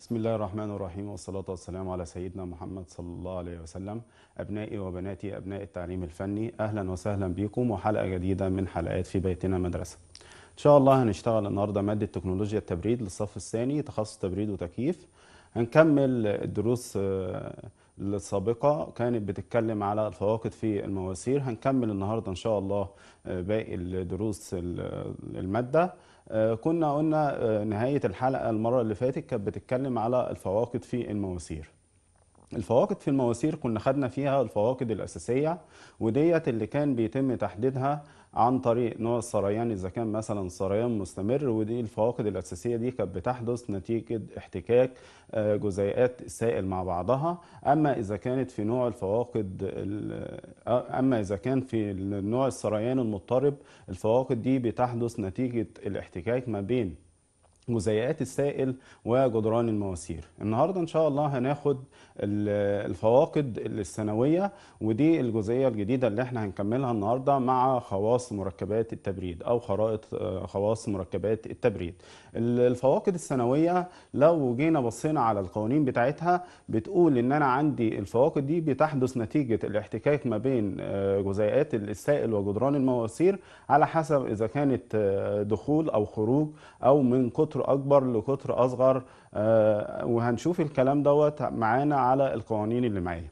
بسم الله الرحمن الرحيم والصلاة والسلام على سيدنا محمد صلى الله عليه وسلم أبنائي وبناتي أبناء التعليم الفني أهلا وسهلا بكم وحلقة جديدة من حلقات في بيتنا مدرسة إن شاء الله هنشتغل النهاردة مادة تكنولوجيا التبريد للصف الثاني تخصص تبريد وتكييف هنكمل الدروس آه، السابقة كانت بتتكلم على الفواقد في المواسير هنكمل النهاردة إن شاء الله آه، باقي الدروس المادة آه، كنا قلنا آه، نهاية الحلقة المرة اللي فاتت كانت بتتكلم على الفواقد في المواسير الفواقد في المواسير كنا خدنا فيها الفواقد الأساسية وديت اللي كان بيتم تحديدها عن طريق نوع السريان اذا كان مثلا سريان مستمر ودي الفواقد الاساسيه دي كانت بتحدث نتيجه احتكاك آه، جزيئات السائل مع بعضها اما اذا كانت في نوع الفواقد آه، اما اذا كان في نوع السريان المضطرب الفواقد دي بتحدث نتيجه الاحتكاك ما بين مزيئات السائل وجدران المواسير النهارده ان شاء الله هناخد الفواقد السنويه ودي الجزئيه الجديده اللي احنا هنكملها النهارده مع خواص مركبات التبريد او خرائط آه، خواص مركبات التبريد الفواقد السنويه لو جينا بصينا على القوانين بتاعتها بتقول ان انا عندي الفواقد دي بتحدث نتيجه الاحتكاك ما بين آه، جزيئات السائل وجدران المواسير على حسب اذا كانت آه، دخول او خروج او من قطر اكبر لقطر اصغر آه، وهنشوف الكلام دوت معانا على القوانين اللي معايا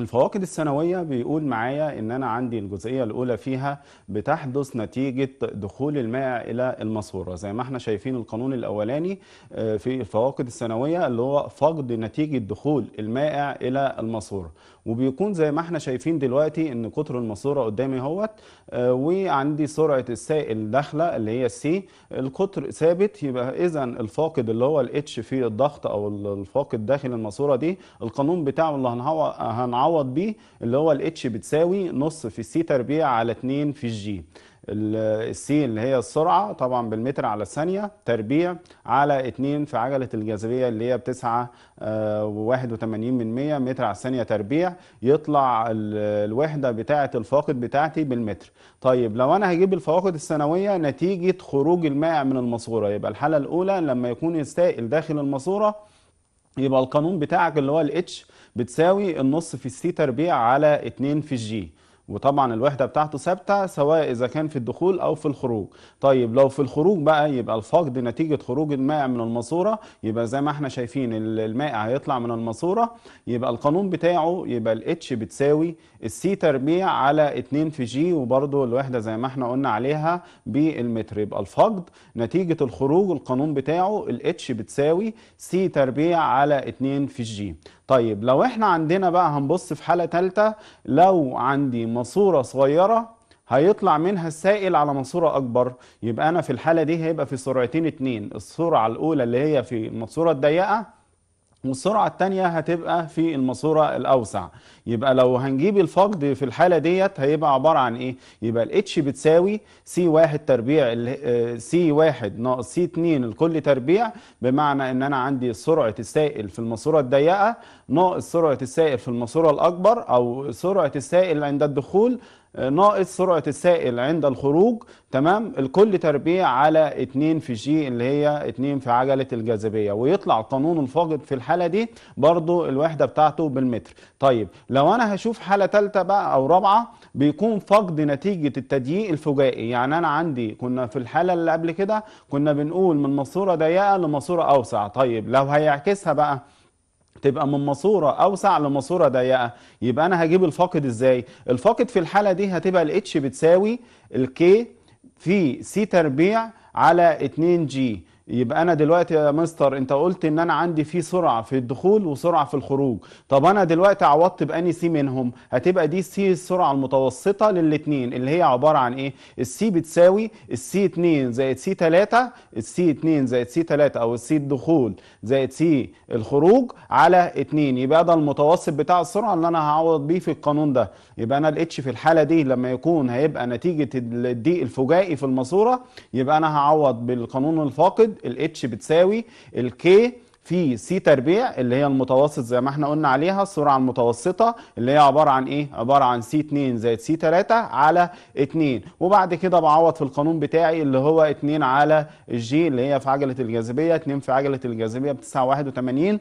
الفواقد السنوية بيقول معايا إن أنا عندي الجزئية الأولى فيها بتحدث نتيجة دخول المائع إلى الماسورة زي ما احنا شايفين القانون الأولاني آه، في الفواقد السنوية اللي هو فقد نتيجة دخول المائع إلى الماسورة وبيكون زي ما احنا شايفين دلوقتي ان قطر الماسوره قدامي اهوت آه، وعندي سرعه السائل داخله اللي هي السي القطر ثابت يبقى اذا الفاقد اللي هو الاتش في الضغط او الفاقد داخل الماسوره دي القانون بتاعه اللي هنعوض بيه اللي هو الاتش بتساوي نص في السي تربيع على 2 في الجي السين اللي هي السرعة طبعا بالمتر على الثانية تربيع على 2 في عجلة الجاذبية اللي هي بتسعة آه، وواحد وتمانين من مية متر على الثانية تربيع يطلع الوحدة بتاعة الفاقد بتاعتي بالمتر طيب لو أنا هجيب الفواقد السنوية نتيجة خروج المائع من الماسورة يبقى الحالة الأولى لما يكون السائل داخل الماسورة يبقى القانون بتاعك اللي هو الاتش بتساوي النص في السي تربيع على 2 في الجي وطبعا الوحده بتاعته ثابته سواء اذا كان في الدخول او في الخروج طيب لو في الخروج بقى يبقى الفقد نتيجه خروج المائع من الماسوره يبقى زي ما احنا شايفين المائع هيطلع من الماسوره يبقى القانون بتاعه يبقى الاتش بتساوي السي تربيع على 2 في جي وبرده الوحده زي ما احنا قلنا عليها بالمتر يبقى الفقد نتيجه الخروج القانون بتاعه الاتش بتساوي سي تربيع على 2 في جي طيب لو احنا عندنا بقى هنبص في حالة تالتة لو عندي ماسورة صغيرة هيطلع منها السائل على ماسورة أكبر يبقى أنا في الحالة دي هيبقى في سرعتين اتنين السرعة الأولى اللي هي في الماسورة الضيقة والسرعة التانية هتبقى في الماسورة الأوسع يبقى لو هنجيب الفقد في الحالة ديت هيبقى عبارة عن إيه؟ يبقى الاتش بتساوي سي واحد تربيع سي آه، واحد ناقص سي اتنين الكل تربيع بمعنى إن أنا عندي سرعة السائل في الماسورة الضيقة ناقص سرعة السائل في الماسورة الأكبر أو سرعة السائل عند الدخول ناقص سرعة السائل عند الخروج تمام الكل تربيع على 2 في جي اللي هي 2 في عجلة الجاذبية ويطلع القانون الفاقد في الحالة دي برضو الوحدة بتاعته بالمتر طيب لو أنا هشوف حالة ثالثة بقى أو رابعة بيكون فقد نتيجة التضييق الفجائي يعني أنا عندي كنا في الحالة اللي قبل كده كنا بنقول من ماسورة ضيقة لماسورة أوسع طيب لو هيعكسها بقى تبقى من ماسوره اوسع لماسوره ضيقه يبقى انا هجيب الفاقد ازاي الفاقد في الحاله دي هتبقى الاتش بتساوي الكي في سي تربيع على 2 جي يبقى انا دلوقتي يا مستر انت قلت ان انا عندي في سرعه في الدخول وسرعه في الخروج طب انا دلوقتي عوضت باني سي منهم هتبقى دي سي السرعه المتوسطه للاثنين اللي هي عباره عن ايه السي بتساوي السي 2 زائد سي 3 السي 2 زائد سي 3 او السي الدخول زائد سي الخروج على 2 يبقى ده المتوسط بتاع السرعه اللي انا هعوض بيه في القانون ده يبقى انا الاتش في الحاله دي لما يكون هيبقى نتيجه الدي الفجائي في الماسوره يبقى انا هعوض بالقانون الفاقد الاتش بتساوي الكي في سي تربيع اللي هي المتوسط زي ما احنا قلنا عليها السرعه المتوسطه اللي هي عباره عن ايه عباره عن سي 2 زائد سي 3 على 2 وبعد كده بعوض في القانون بتاعي اللي هو 2 على الجي اللي هي في عجله الجاذبيه 2 في عجله الجاذبيه بتساوي 81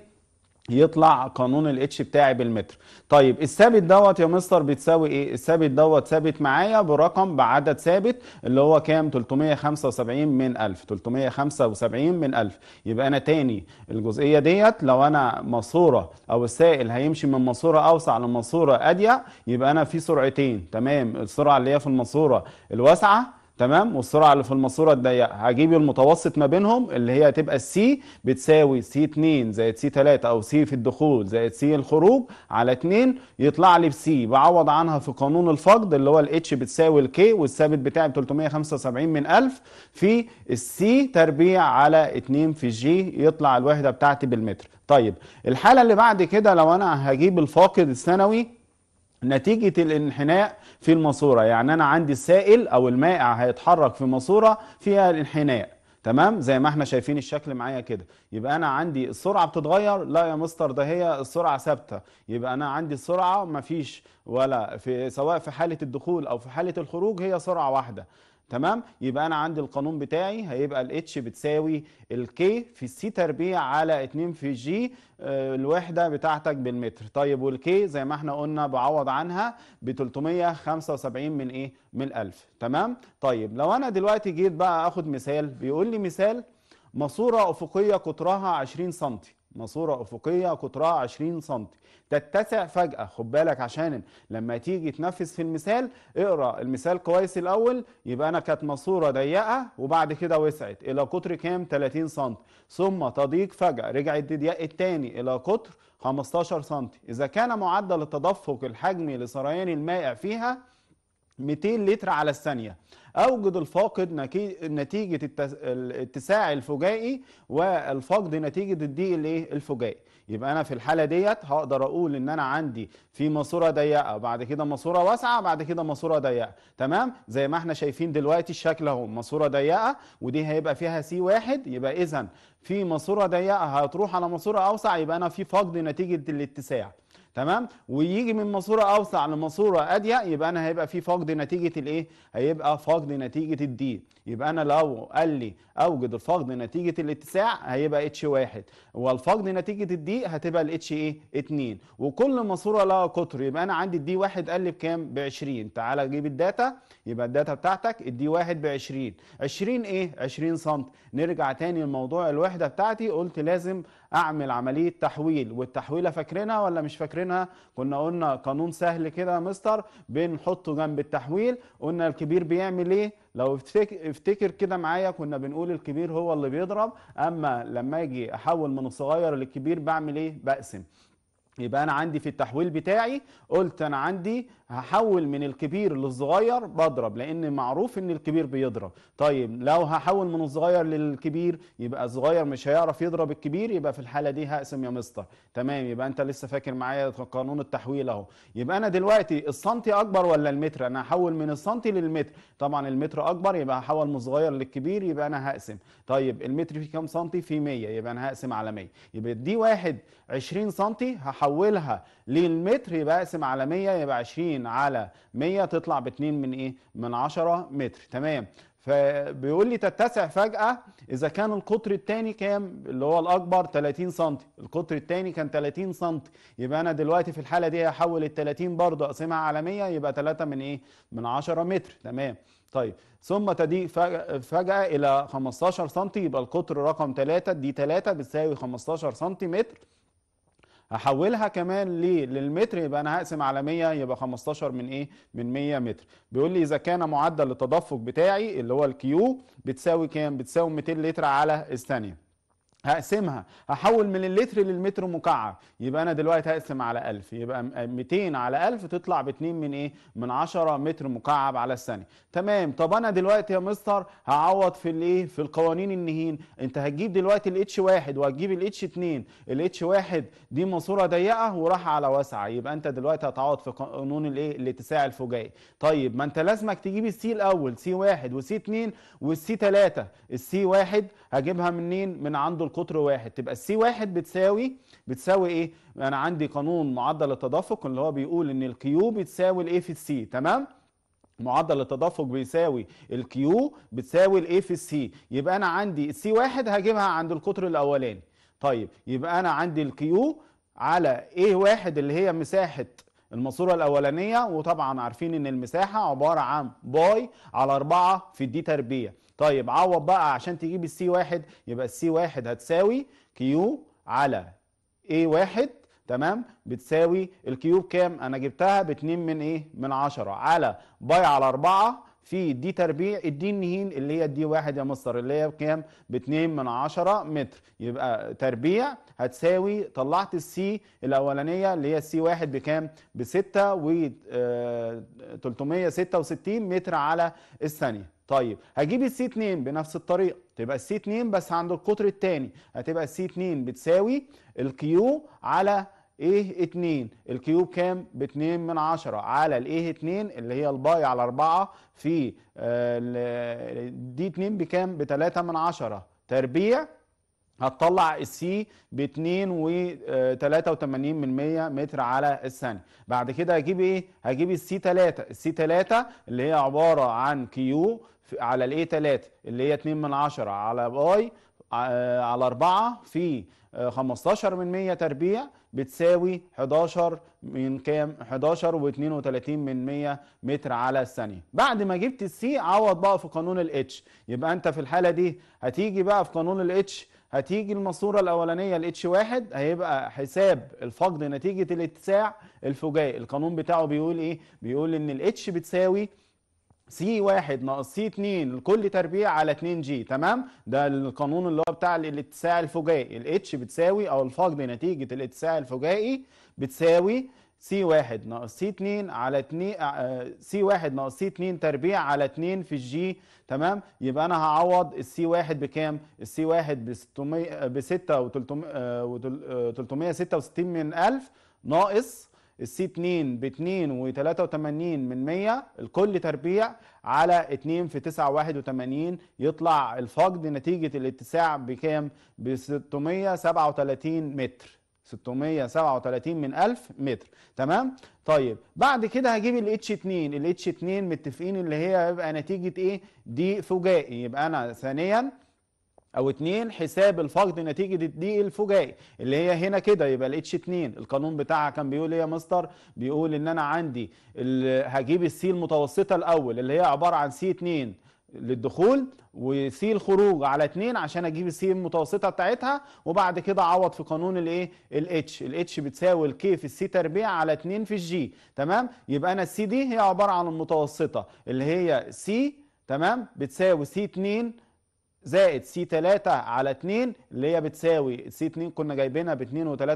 يطلع قانون الاتش بتاعي بالمتر طيب الثابت دوت يا مستر بتساوي ايه الثابت دوت ثابت معايا برقم بعدد ثابت اللي هو كام 375 من 1000 375 من 1000 يبقى انا تاني الجزئيه ديت لو انا ماسوره او السائل هيمشي من ماسوره اوسع لماسوره اضيق يبقى انا في سرعتين تمام السرعه اللي هي في الماسوره الواسعه تمام والسرعه اللي في الماسوره الضيقه هجيب المتوسط ما بينهم اللي هي هتبقى السي بتساوي سي 2 زائد سي 3 او سي في الدخول زائد سي الخروج على 2 يطلع لي بسي بعوض عنها في قانون الفقد اللي هو الاتش بتساوي الكي والثابت بتاعي ب 375 من 1000 في السي تربيع على 2 في جي يطلع الوحده بتاعتي بالمتر طيب الحاله اللي بعد كده لو انا هجيب الفاقد الثانوي نتيجة الانحناء في الماسورة يعني أنا عندي السائل أو المائع هيتحرك في ماسورة فيها الانحناء تمام زي ما احنا شايفين الشكل معايا كده يبقى انا عندي السرعه بتتغير لا يا مستر ده هي السرعه ثابته يبقى انا عندي السرعه مفيش ولا في سواء في حاله الدخول او في حاله الخروج هي سرعه واحده تمام يبقى انا عندي القانون بتاعي هيبقى الاتش بتساوي الكي في السي تربيع على 2 في جي آه، الوحده بتاعتك بالمتر طيب والكي زي ما احنا قلنا بعوض عنها ب 375 من ايه من 1000 تمام طيب لو انا دلوقتي جيت بقى اخد مثال بيقول لي مثال ماسوره افقيه قطرها 20 سم ماسوره افقيه قطرها 20 سم تتسع فجاه خد بالك عشان لما تيجي تنفذ في المثال اقرا المثال كويس الاول يبقى انا كانت ماسوره ضيقه وبعد كده وسعت الى قطر كام 30 سم ثم تضيق فجاه رجعت ضيقت الثاني الى قطر 15 سم اذا كان معدل التدفق الحجمي لسريان المائع فيها 200 لتر على الثانية أوجد الفاقد نتيجة الاتساع الفجائي والفقد نتيجة الضيق الايه الفجائي يبقى أنا في الحالة ديت هقدر أقول إن أنا عندي في ماسورة ضيقة بعد كده ماسورة واسعة بعد كده ماسورة ضيقة تمام زي ما احنا شايفين دلوقتي الشكل أهو ماسورة ضيقة ودي هيبقى فيها سي واحد يبقى إذا في ماسورة ضيقة هتروح على ماسورة أوسع يبقى أنا في فقد نتيجة الاتساع تمام ويجي من ماسوره اوسع لماسوره اضيق يبقى انا هيبقى في فقد نتيجه الايه هيبقى فقد نتيجه الدي يبقى انا لو قال لي اوجد الفقد نتيجه الاتساع هيبقى اتش واحد والفقد نتيجه الدي هتبقى الاتش ايه 2 وكل ماسوره لها قطر يبقى انا عندي الدي واحد قال لي بكام ب 20 تعالى جيب الداتا يبقى الداتا بتاعتك الدي واحد ب 20 20 ايه 20 سم نرجع تاني لموضوع الوحده بتاعتي قلت لازم اعمل عمليه تحويل والتحويله فاكرينها ولا مش فاكرينها كنا قلنا قانون سهل كده يا مستر بنحطه جنب التحويل قلنا الكبير بيعمل ايه لو افتكر كده معايا كنا بنقول الكبير هو اللي بيضرب اما لما اجي احول من الصغير للكبير بعمل ايه بقسم يبقى أنا عندي في التحويل بتاعي قلت أنا عندي هحول من الكبير للصغير بضرب لأن معروف إن الكبير بيضرب طيب لو هحول من الصغير للكبير يبقى الصغير مش هيعرف يضرب الكبير يبقى في الحالة دي هقسم يا مستر تمام يبقى أنت لسه فاكر معايا قانون التحويل أهو يبقى أنا دلوقتي السنتي أكبر ولا المتر أنا هحول من السنتي للمتر طبعا المتر أكبر يبقى هحول من الصغير للكبير يبقى أنا هقسم طيب المتر فيه كام سنتي؟ فيه 100 يبقى أنا هقسم على 100 يبقى دي واحد 20 سنتي هحول احولها للمتر يبقى اقسم على 100 يبقى 20 على 100 تطلع ب 2 من ايه؟ من 10 متر تمام فبيقول لي تتسع فجأة إذا كان القطر الثاني كام اللي هو الأكبر 30 سم القطر الثاني كان 30 سم يبقى أنا دلوقتي في الحالة دي هحول ال 30 برضه أقسمها على 100 يبقى 3 من إيه؟ من 10 متر تمام طيب ثم تضيق فجأة إلى 15 سم يبقى القطر رقم 3 دي 3 بتساوي 15 سم هحولها كمان ليه للمتر يبقى انا هقسم على 100 يبقى 15 من ايه من 100 متر بيقول لي اذا كان معدل التدفق بتاعي اللي هو الكيو بتساوي كام بتساوي 200 لتر على الثانيه هقسمها هحول من اللتر للمتر مكعب يبقى انا دلوقتي هقسم على 1000 يبقى 200 على 1000 تطلع ب 2 من ايه من 10 متر مكعب على الثانيه تمام طب انا دلوقتي يا مستر هعوض في الايه في القوانين النهين انت هتجيب دلوقتي الاتش 1 وهتجيب الاتش 2 الاتش 1 دي ماسوره ضيقه وراح على واسعه يبقى انت دلوقتي هتعوض في قانون الايه الاتساع الفجائي طيب ما انت لازمك تجيب السي الاول سي 1 وسي 2 والسي 3 السي 1 هجيبها منين من عنده القطر واحد تبقى السي واحد بتساوي بتساوي ايه انا عندي قانون معدل التدفق اللي هو بيقول ان الكيو بتساوي الاي في السي تمام معدل التدفق بيساوي الكيو بتساوي الاي في السي يبقى انا عندي السي واحد هجيبها عند القطر الاولاني طيب يبقى انا عندي الكيو على ايه واحد اللي هي مساحه الماسوره الاولانيه وطبعا عارفين ان المساحه عباره عن باي على 4 في الدي تربيه طيب عوض بقى عشان تجيب السي واحد يبقى السي واحد هتساوي كيو على اي واحد تمام بتساوي الكيوب كام انا جبتها باتنين من ايه من عشرة على باي على اربعة في دي تربيع الدي نهين اللي هي الدي واحد يا مستر اللي هي بكام باتنين من عشرة متر يبقى تربيع هتساوي طلعت السي الاولانيه اللي هي السي واحد بكام بستة و 366 آه متر على الثانيه طيب هجيب السي 2 بنفس الطريقه تبقى السي 2 بس عند القطر الثاني هتبقى السي 2 بتساوي الكيو على ايه 2 الكيو كام ب 2 من 10 على الايه 2 اللي هي الباي على 4 في دي آه، 2 بكام ب 3 من 10 تربيع هتطلع السي ب 2.83 من 100 متر على الثانية بعد كده هجيب ايه هجيب السي 3 السي 3 اللي هي عبارة عن كيو على الاي 3 اللي هي 2 من 10 على باي آه، على 4 في 15 آه، من 100 تربيع بتساوي 11 من كام 11 و32 من 100 متر على الثانية بعد ما جبت السي عوض بقى في قانون الاتش يبقى انت في الحالة دي هتيجي بقى في قانون الاتش هتيجي الماسورة الأولانية الاتش واحد هيبقى حساب الفقد نتيجة الاتساع الفجائي القانون بتاعه بيقول ايه بيقول ان الاتش بتساوي سي 1 ناقص سي 2 لكل تربيع على 2 جي تمام ده القانون اللي هو بتاع الاتساع الفجائي الاتش بتساوي او الفقد نتيجه الاتساع الفجائي بتساوي سي 1 ناقص سي 2 على 2 سي 1 ناقص سي 2 تربيع على 2 في الجي تمام يبقى انا هعوض السي 1 بكام السي 1 ب 600 ب 6 و 366 من 1000 ناقص السي 2 ب 2 و 83 من 100 الكل تربيع على 2 في 9 81 يطلع الفقد نتيجة الاتساع بكام ب 637 متر 637 من 1000 متر تمام طيب بعد كده هجيب الاتش 2 الاتش 2 متفقين اللي هي هيبقى نتيجة ايه دي فجائي يبقى انا ثانيا او 2 حساب الفقد نتيجه الضيق الفجائي اللي هي هنا كده يبقى الاتش 2 القانون بتاعها كان بيقول ايه يا مستر بيقول ان انا عندي هجيب السي المتوسطه الاول اللي هي عباره عن سي 2 للدخول وسي الخروج على 2 عشان اجيب السي المتوسطه بتاعتها وبعد كده عوض في قانون الايه الاتش الاتش بتساوي الكي في السي تربيع على 2 في الجي تمام يبقى انا السي دي هي عباره عن المتوسطه اللي هي سي تمام بتساوي سي 2 زائد سي 3 على 2 اللي هي بتساوي سي 2 كنا جايبينها ب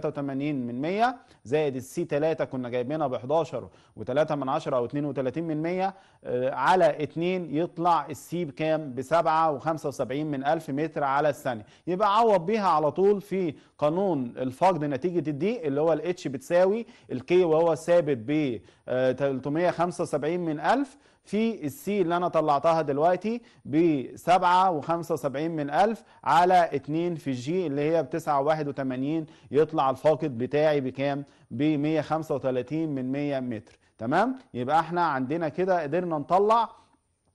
2.83 من 100 زائد السي 3 كنا جايبينها ب 11 و3 من 10 او 32 من 100 آه، على 2 يطلع السي بكام ب 7 و75 من 1000 متر على الثانية يبقى عوض بيها على طول في قانون الفقد نتيجة الدي اللي هو الاتش بتساوي الكي وهو ثابت ب 375 آه، من 1000 في السي اللي انا طلعتها دلوقتي ب 775 من 1000 على 2 في الجي اللي هي ب 981 يطلع الفاقد بتاعي بكام ب 135 من 100 متر تمام يبقى احنا عندنا كده قدرنا نطلع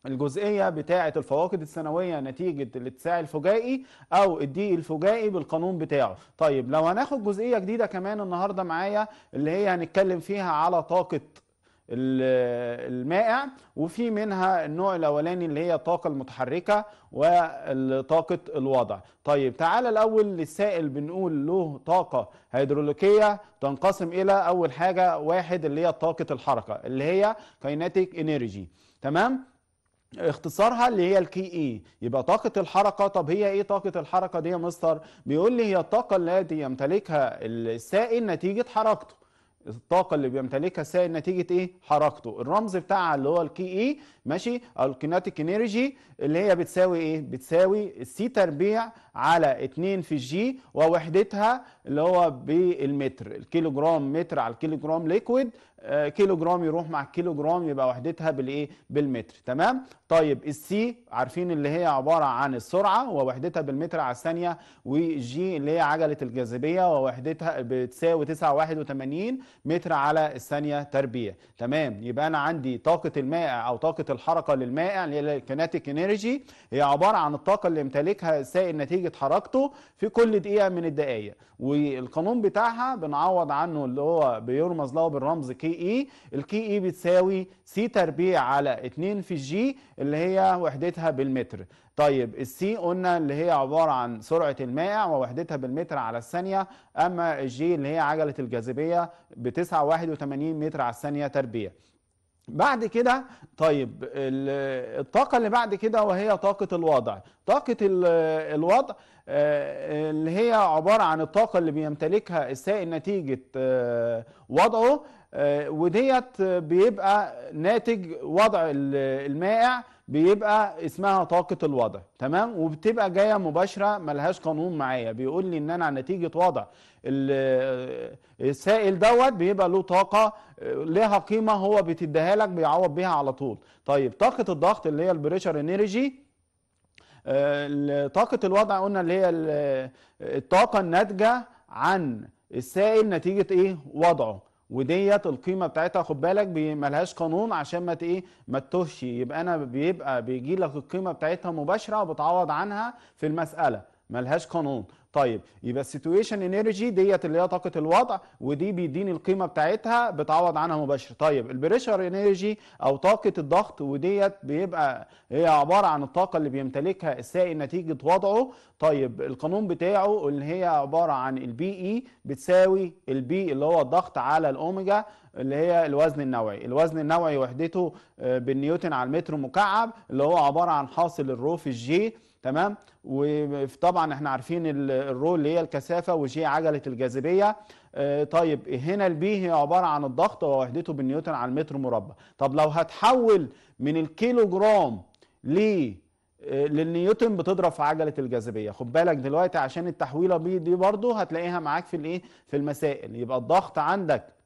الجزئية بتاعة الفواقد السنوية نتيجة الاتساع الفجائي أو الدي الفجائي بالقانون بتاعه طيب لو هناخد جزئية جديدة كمان النهاردة معايا اللي هي هنتكلم فيها على طاقة المائع وفي منها النوع الاولاني اللي هي الطاقه المتحركه وطاقه الوضع طيب تعال الاول للسائل بنقول له طاقه هيدروليكيه تنقسم الى اول حاجه واحد اللي هي طاقه الحركه اللي هي كايناتيك انرجي تمام اختصارها اللي هي الكي اي يبقى طاقة الحركة طب هي ايه طاقة الحركة دي يا مستر بيقول لي هي الطاقة التي يمتلكها السائل نتيجة حركته الطاقه اللي بيمتلكها السائل نتيجه ايه حركته الرمز بتاعها اللي هو الكي اي ماشي الكيناتيك انرجي اللي هي بتساوي ايه بتساوي السي تربيع على 2 في الجي ووحدتها اللي هو بالمتر الكيلو جرام متر على الكيلو جرام ليكويد آه، كيلو جرام يروح مع الكيلو جرام يبقى وحدتها بالايه بالمتر تمام طيب السي عارفين اللي هي عباره عن السرعه ووحدتها بالمتر على الثانيه والجي اللي هي عجله الجاذبيه ووحدتها بتساوي 981 متر على الثانيه تربيع تمام يبقى انا عندي طاقه المائع او طاقه الحركه للمائع اللي هي الكيناتيك انرجي هي عباره عن الطاقه اللي يمتلكها السائل نتيجه حركته في كل دقيقه من الدقائق والقانون بتاعها بنعوض عنه اللي هو بيرمز له بالرمز كي اي الكي اي بتساوي سي تربيع على 2 في جي اللي هي وحدتها بالمتر طيب السي قلنا اللي هي عبارة عن سرعة المائع ووحدتها بالمتر على الثانية أما الجي اللي هي عجلة الجاذبية بتسعة واحد وثمانين متر على الثانية تربيع بعد كده طيب الطاقة اللي بعد كده وهي طاقة الوضع طاقة الوضع آه، اللي هي عبارة عن الطاقة اللي بيمتلكها السائل نتيجة آه، وضعه آه، وديت بيبقى ناتج وضع المائع بيبقى اسمها طاقة الوضع تمام وبتبقى جاية مباشرة ملهاش قانون معايا بيقول لي ان انا نتيجة وضع آه، السائل دوت بيبقى له طاقة آه، لها قيمة هو بتديها لك بيعوض بيها على طول طيب طاقة الضغط اللي هي البريشر انرجي طاقة الوضع قلنا اللي هي الطاقة الناتجة عن السائل نتيجة ايه وضعه وديت القيمه بتاعتها خد بالك ملهاش قانون عشان ما ايه ما تتهش يبقى انا بيبقى بيجي لك القيمه بتاعتها مباشره وبتعوض عنها في المساله ملهاش قانون طيب يبقى السيتويشن انرجي ديت اللي هي طاقه الوضع ودي بيديني القيمه بتاعتها بتعوض عنها مباشر طيب البريشر انرجي او طاقه الضغط وديت بيبقى هي عباره عن الطاقه اللي بيمتلكها السائل نتيجه وضعه طيب القانون بتاعه اللي هي عباره عن البي اي بتساوي البي اللي هو الضغط على الاوميجا اللي هي الوزن النوعي الوزن النوعي وحدته آه، بالنيوتن على المتر مكعب اللي هو عباره عن حاصل الرو في الجي تمام وطبعا احنا عارفين الرو اللي هي الكثافه وجي عجله الجاذبيه آه، طيب هنا البي هي عباره عن الضغط ووحدته بالنيوتن على المتر مربع طب لو هتحول من الكيلو جرام ل آه، للنيوتن بتضرب في عجله الجاذبيه خد بالك دلوقتي عشان التحويله بي دي برضو هتلاقيها معاك في الايه في المسائل يبقى الضغط عندك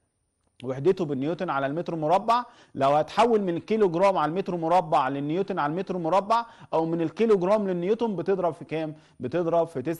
وحدته بالنيوتن على المتر مربع لو هتحول من كيلو جرام على المتر مربع للنيوتن على المتر مربع او من الكيلو جرام للنيوتن بتضرب في كام بتضرب في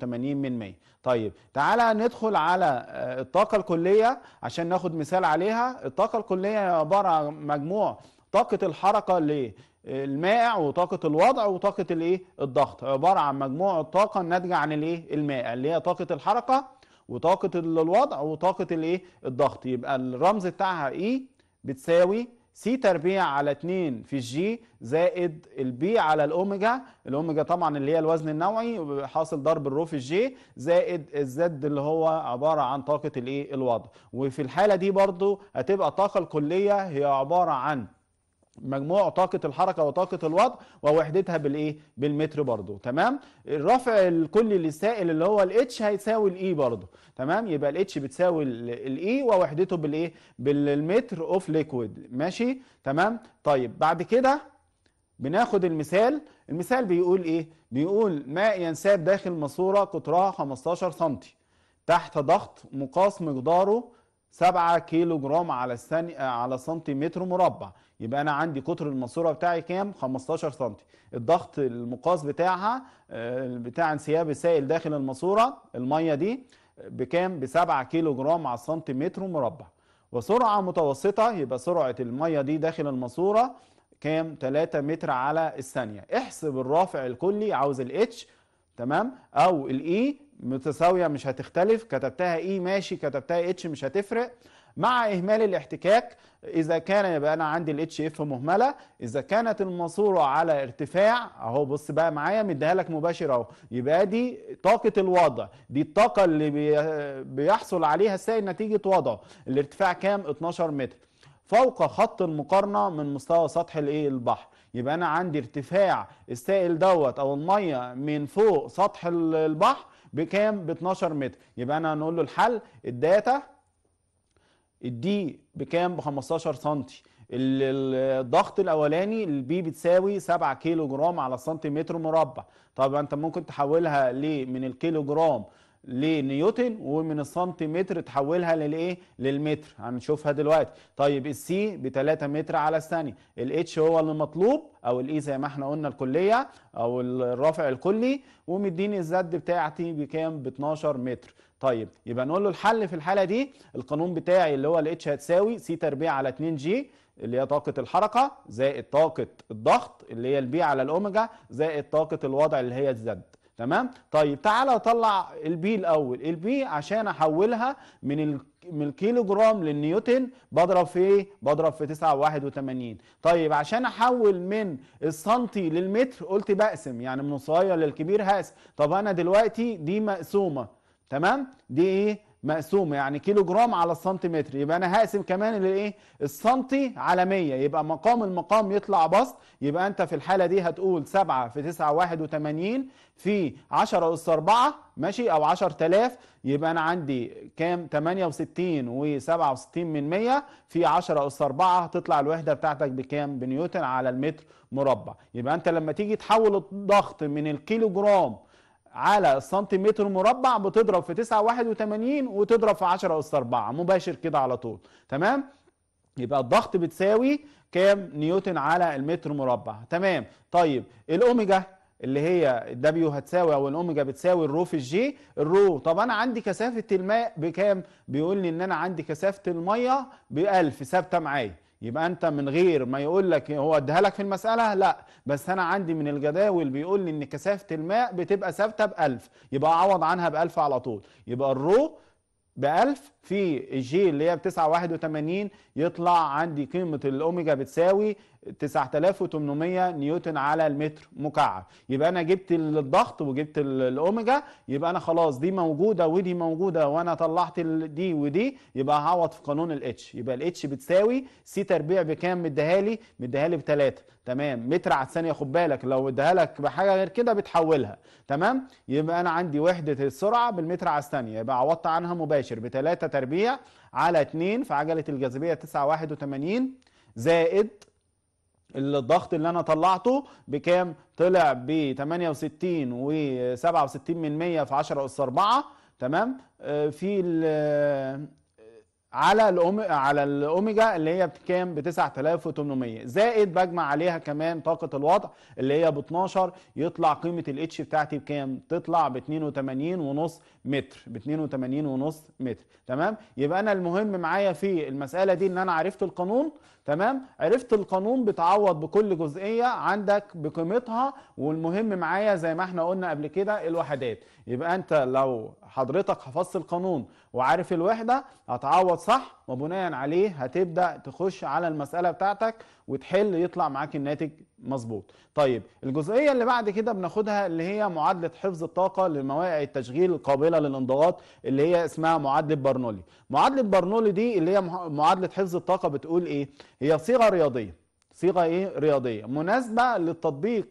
9.81 من 100 طيب تعالى ندخل على آه، الطاقه الكليه عشان ناخد مثال عليها الطاقه الكليه عباره عن مجموع طاقه الحركه للمائع آه، وطاقة الوضع وطاقة الايه؟ الضغط، عبارة عن مجموع الطاقة الناتجة عن الايه؟ المائع اللي هي طاقة الحركة وطاقه الوضع وطاقه الايه الضغط يبقى الرمز بتاعها اي بتساوي سي تربيع على 2 في الجي زائد البي على الاوميجا الاوميجا طبعا اللي هي الوزن النوعي حاصل ضرب الرو في الجي زائد الزد اللي هو عباره عن طاقه الايه الوضع وفي الحاله دي برضو هتبقى الطاقه الكليه هي عباره عن مجموع طاقة الحركة وطاقة الوضع ووحدتها بالايه؟ بالمتر برضه تمام؟ الرفع الكلي للسائل اللي هو الاتش هيساوي الاي برضه تمام؟ يبقى الاتش بتساوي الاي ووحدته بالايه؟ بالمتر اوف ليكويد ماشي؟ تمام؟ طيب بعد كده بناخد المثال المثال بيقول ايه؟ بيقول ماء ينساب داخل ماسورة قطرها 15 سم تحت ضغط مقاس مقداره 7 كيلو جرام على الثاني على سنتيمتر مربع يبقى انا عندي قطر الماسوره بتاعي كام 15 سم الضغط المقاس بتاعها آه، بتاع انسياب السائل داخل الماسوره الميه دي بكام ب 7 كيلو جرام على سنتيمتر مربع وسرعه متوسطه يبقى سرعه الميه دي داخل الماسوره كام 3 متر على الثانيه احسب الرافع الكلي عاوز الاتش تمام او الاي e، متساويه مش هتختلف كتبتها اي e ماشي كتبتها اتش مش هتفرق مع اهمال الاحتكاك اذا كان يبقى انا عندي الاتش اف مهمله اذا كانت الماسوره على ارتفاع اهو بص بقى معايا مديها لك مباشر اهو يبقى دي طاقه الوضع دي الطاقه اللي بيحصل عليها السائل نتيجه وضعه الارتفاع كام 12 متر فوق خط المقارنه من مستوى سطح الايه البحر يبقى انا عندي ارتفاع السائل دوت او الميه من فوق سطح البحر بكام ب 12 متر يبقى انا هنقول له الحل الداتا الدي بكام ب 15 سنتي الضغط الاولاني البي بتساوي 7 كيلو جرام على سنتيمتر مربع طب انت ممكن تحولها ليه من الكيلو جرام لنيوتن ومن السنتيمتر تحولها للايه للمتر هنشوفها دلوقتي طيب السي ب 3 متر على الثانيه الاتش هو اللي مطلوب او الاي e زي ما احنا قلنا الكليه او الرافع الكلي ومديني الزد بتاعتي بكام ب 12 متر طيب يبقى نقول له الحل في الحاله دي القانون بتاعي اللي هو الاتش هتساوي سي تربيع على 2 جي اللي هي طاقة الحركة زائد طاقة الضغط اللي هي البي على الأوميجا زائد طاقة الوضع اللي هي الزد تمام طيب تعالى اطلع البي الاول البي عشان احولها من ال... من الكيلو جرام للنيوتن بضرب في ايه بضرب في 981 طيب عشان احول من السنتي للمتر قلت بقسم يعني من الصغير للكبير هقسم طب انا دلوقتي دي مقسومه تمام دي ايه مقسومه يعني كيلو جرام على السنتيمتر يبقى انا هقسم كمان الايه السنتي على 100 يبقى مقام المقام يطلع بسط يبقى انت في الحاله دي هتقول 7 في 9 81 في 10 اس 4 ماشي او 10000 يبقى انا عندي كام 68 و67 من 100 في 10 اس 4 هتطلع الوحده بتاعتك بكام بنيوتن على المتر مربع يبقى انت لما تيجي تحول الضغط من الكيلو جرام على سنتيمتر مربع بتضرب في 9.81 وتضرب في 10 أس 4 مباشر كده على طول تمام يبقى الضغط بتساوي كام نيوتن على المتر مربع تمام طيب الأوميجا اللي هي الدبليو هتساوي او الاوميجا بتساوي الرو في الجي الرو طب انا عندي كثافه الماء بكام بيقول لي ان انا عندي كثافه الميه ب 1000 ثابته معايا يبقى انت من غير ما يقول لك هو اديها لك في المساله لا بس انا عندي من الجداول بيقول لي ان كثافه الماء بتبقى ثابته ب 1000 يبقى اعوض عنها ب 1000 على طول يبقى الرو ب 1000 في الجي اللي هي ب 981 يطلع عندي قيمه الاوميجا بتساوي 9800 نيوتن على المتر مكعب يبقى انا جبت الضغط وجبت الاوميجا يبقى انا خلاص دي موجوده ودي موجوده وانا طلعت دي ودي يبقى هعوض في قانون الاتش يبقى الاتش بتساوي سي تربيع بكام مديها لي مديها لي ب تمام متر على الثانيه خد بالك لو اديها لك بحاجه غير كده بتحولها تمام يبقى انا عندي وحده السرعه بالمتر على الثانيه يبقى عوضت عنها مباشر ب 3 تربيع على 2 في عجلة الجاذبيه 981 زائد الضغط اللي انا طلعته بكام طلع ب 68 و 67% من 100 في 10 اس 4 تمام آه، في على الأومي... على الاوميجا اللي هي بكام ب 9800 زائد بجمع عليها كمان طاقه الوضع اللي هي ب 12 يطلع قيمه الاتش بتاعتي بكام تطلع ب 82 ونص متر ب 82 ونص متر تمام يبقى انا المهم معايا في المساله دي ان انا عرفت القانون تمام عرفت القانون بتعوض بكل جزئيه عندك بقيمتها والمهم معايا زي ما احنا قلنا قبل كده الوحدات يبقى انت لو حضرتك حفظت القانون وعارف الوحده هتعوض صح وبناء عليه هتبدا تخش على المساله بتاعتك وتحل يطلع معاك الناتج مظبوط طيب الجزئيه اللي بعد كده بناخدها اللي هي معادله حفظ الطاقه لمواقع التشغيل القابله للانضغاط اللي هي اسمها معادله برنولي معادله برنولي دي اللي هي معادله حفظ الطاقه بتقول ايه هي صيغه رياضيه صيغه ايه رياضيه مناسبه للتطبيق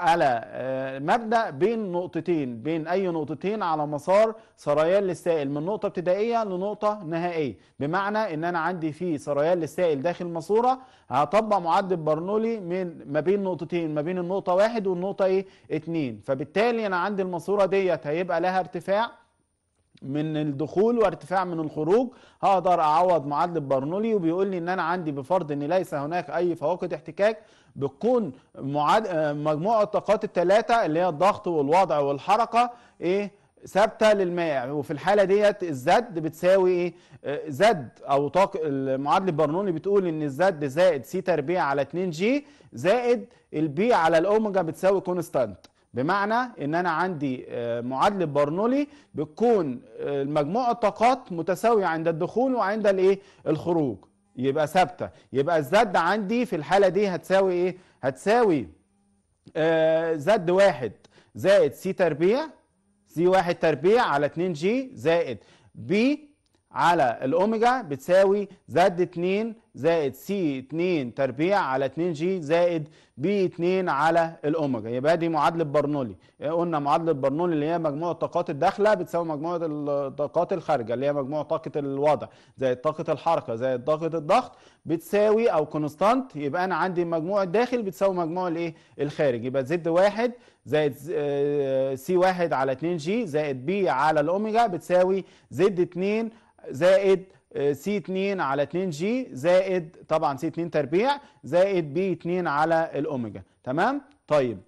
على آه، مبدأ بين نقطتين بين أي نقطتين على مسار سريان للسائل من نقطة ابتدائية لنقطة نهائية بمعنى أن أنا عندي في سريان للسائل داخل ماسورة هطبق معدل برنولي من ما بين نقطتين ما بين النقطة واحد والنقطة إيه اتنين فبالتالي أنا عندي الماسورة ديت هيبقى لها ارتفاع من الدخول وارتفاع من الخروج هقدر اعوض معدل برنولي وبيقول لي ان انا عندي بفرض ان ليس هناك اي فواقد احتكاك بتكون معاد... آه، مجموع الطاقات الثلاثه اللي هي الضغط والوضع والحركه ايه ثابته للماء وفي الحاله ديت الزد بتساوي ايه آه، زد او طاق معادله البرنوني بتقول ان الزد زائد سي تربيع على 2 جي زائد البي على الاوميجا بتساوي كونستانت بمعنى ان انا عندي آه، معادله برنولي بتكون مجموع الطاقات متساويه عند الدخول وعند الايه الخروج يبقى ثابته يبقى الزد عندي في الحاله دي هتساوي ايه هتساوي آه زد واحد زائد سي تربيع سي واحد تربيع على 2 جي زائد بي على الاوميجا بتساوي زد 2 زائد سي 2 تربيع على 2 جي زائد بي 2 على الاوميجا يبقى دي معادله برنولي اه، قلنا معادله برنولي اللي هي مجموع الطاقات الداخله بتساوي مجموع الطاقات الخارجه اللي هي مجموع طاقه الوضع زائد طاقه الحركه زائد طاقه الضغط بتساوي او كونستانت يبقى انا عندي مجموع الداخل بتساوي مجموع الايه الخارج يبقى زد واحد زائد اه، سي واحد على 2 جي زائد بي على الاوميجا بتساوي زد 2 زائد سي 2 على 2 جي زائد طبعا سي 2 تربيع زائد بي 2 على الاوميجا تمام طيب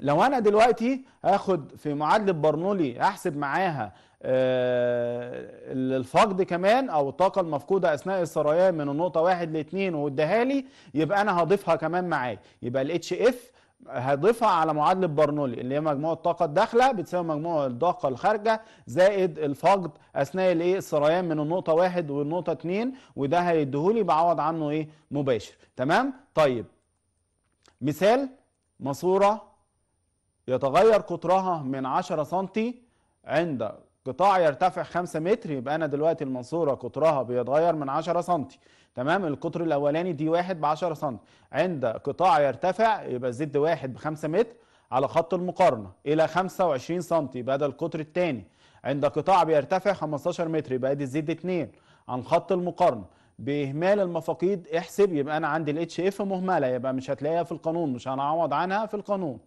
لو انا دلوقتي هاخد في معادله برنولي احسب معاها آه، الفقد كمان او الطاقه المفقوده اثناء السريان من النقطه 1 ل 2 واديها لي يبقى انا هضيفها كمان معايا يبقى الاتش اف هضيفها على معادله برنولي اللي هي مجموع الطاقه الداخله بتساوي مجموع الطاقه الخارجه زائد الفقد اثناء الايه السريان من النقطه واحد والنقطه اتنين وده هيديهولي بعوض عنه ايه مباشر تمام طيب مثال ماسوره يتغير قطرها من 10 سم عند قطاع يرتفع 5 متر يبقى انا دلوقتي المنصوره قطرها بيتغير من 10 سم تمام القطر الاولاني دي 1 ب 10 سم عند قطاع يرتفع يبقى زد 1 ب 5 متر على خط المقارنه الى 25 سم يبقى ده القطر الثاني عند قطاع بيرتفع 15 متر يبقى دي زد 2 عن خط المقارنه باهمال المفاقيد احسب يبقى انا عندي الاتش اف مهمله يبقى مش هتلاقيها في القانون مش هنعوض عنها في القانون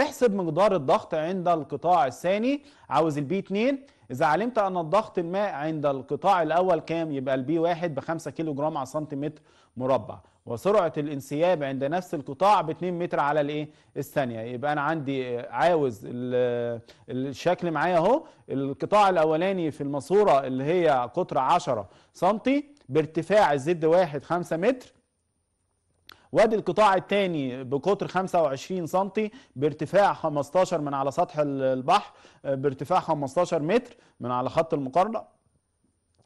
احسب مقدار الضغط عند القطاع الثاني عاوز البي 2 إذا علمت أن الضغط الماء عند القطاع الأول كام يبقى البي 1 ب 5 كيلو جرام على سنتيمتر مربع وسرعة الانسياب عند نفس القطاع ب 2 متر على الايه الثانية يبقى أنا عندي عاوز الشكل معايا أهو القطاع الأولاني في الماسورة اللي هي قطر 10 سنتي بارتفاع الزد واحد 5 متر وادي القطاع الثاني بقطر 25 سم بارتفاع 15 من على سطح البحر آه، بارتفاع 15 متر من على خط المقارنه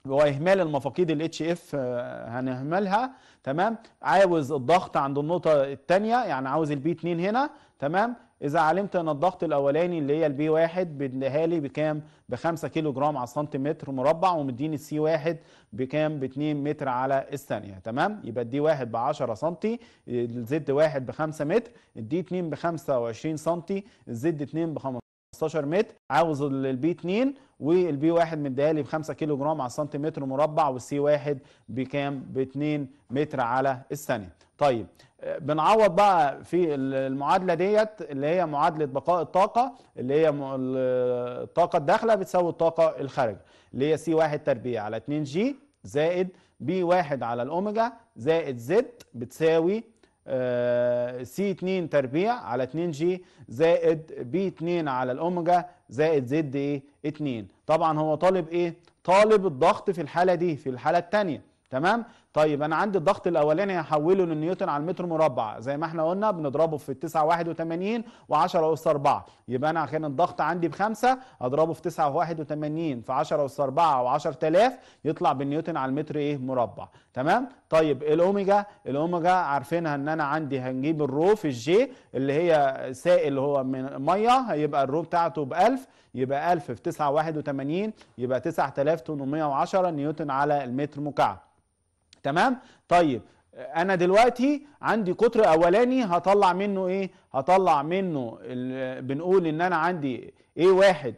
واهمال المفاقيد الاتش اف آه، هنهملها تمام عاوز الضغط عند النقطه الثانيه يعني عاوز البي 2 هنا تمام إذا علمت أن الضغط الأولاني اللي هي البي واحد بيديها لي بكام؟ ب 5 كيلو جرام على سنتيمتر مربع ومديني السي واحد بكام؟ ب 2 متر على الثانية تمام؟ يبقى الدي واحد ب 10 سنتي، الزد واحد ب 5 متر، الدي 2 ب 25 سنتي، الزد 2 ب 15 15 متر عاوز البي 2 والبي 1 لي ب 5 كيلو جرام على سنتيمتر مربع والسي 1 بكام ب 2 متر على الثانيه طيب بنعوض بقى في المعادله ديت اللي هي معادله بقاء الطاقه اللي هي الطاقه الداخله بتساوي الطاقه الخارجه اللي هي سي 1 تربيع على 2 جي زائد بي 1 على الاوميجا زائد زد بتساوي سي آه، 2 تربيع على 2 جي زائد بي 2 على الاوميجا زائد زد ايه 2 طبعا هو طالب ايه طالب الضغط في الحاله دي في الحاله الثانيه تمام طيب انا عندي الضغط الاولاني هحوله للنيوتن على المتر مربع زي ما احنا قلنا بنضربه في 981 و10 اس 4 يبقى انا عشان الضغط عندي بخمسة اضربه في 981 في 10 اس 4 و10000 يطلع بالنيوتن على المتر ايه مربع تمام طيب الاوميجا الاوميجا عارفينها ان انا عندي هنجيب الرو في الجي اللي هي سائل هو من ميه هيبقى الرو بتاعته ب 1000 يبقى 1000 في 981 يبقى 9810 نيوتن على المتر مكعب تمام طيب انا دلوقتي عندي قطر اولاني هطلع منه ايه هطلع منه بنقول ان انا عندي ايه واحد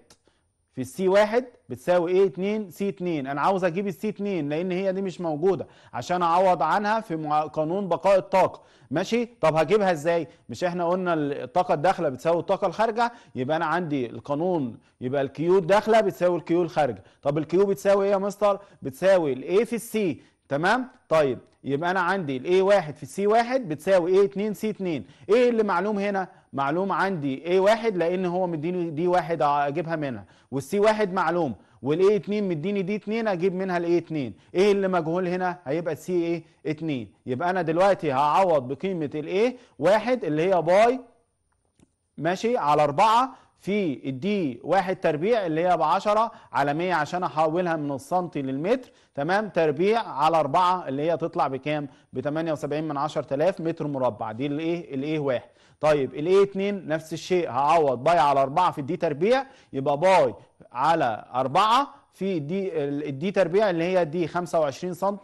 في السي واحد بتساوي ايه 2 سي 2 انا عاوز اجيب السي 2 لان هي دي مش موجوده عشان اعوض عنها في قانون بقاء الطاقه ماشي طب هجيبها ازاي مش احنا قلنا الطاقه الداخله بتساوي الطاقه الخارجه يبقى انا عندي القانون يبقى الكيو الداخله بتساوي الكيو الخارجه طب الكيو بتساوي ايه يا مستر بتساوي الاي في السي تمام طيب يبقى انا عندي الاي واحد في السي واحد بتساوي ايه 2 سي 2 ايه اللي معلوم هنا معلوم عندي A1 لان هو مديني دي واحد اجيبها منها والسي 1 معلوم والاي 2 مديني دي 2 اجيب منها الاي 2 ايه اللي مجهول هنا هيبقى السي ايه 2 يبقى انا دلوقتي هعوض بقيمه الاي 1 اللي هي باي ماشي على 4 في الدي واحد تربيع اللي هي ب 10 على 100 عشان احولها من السنتي للمتر تمام تربيع على 4 اللي هي تطلع بكام ب 78 من 10000 متر مربع دي الايه الايه واحد طيب الـ a 2 نفس الشيء هعوض باي على 4 في الدي تربيع يبقى باي على 4 في دي الدي تربيع اللي هي دي 25 سم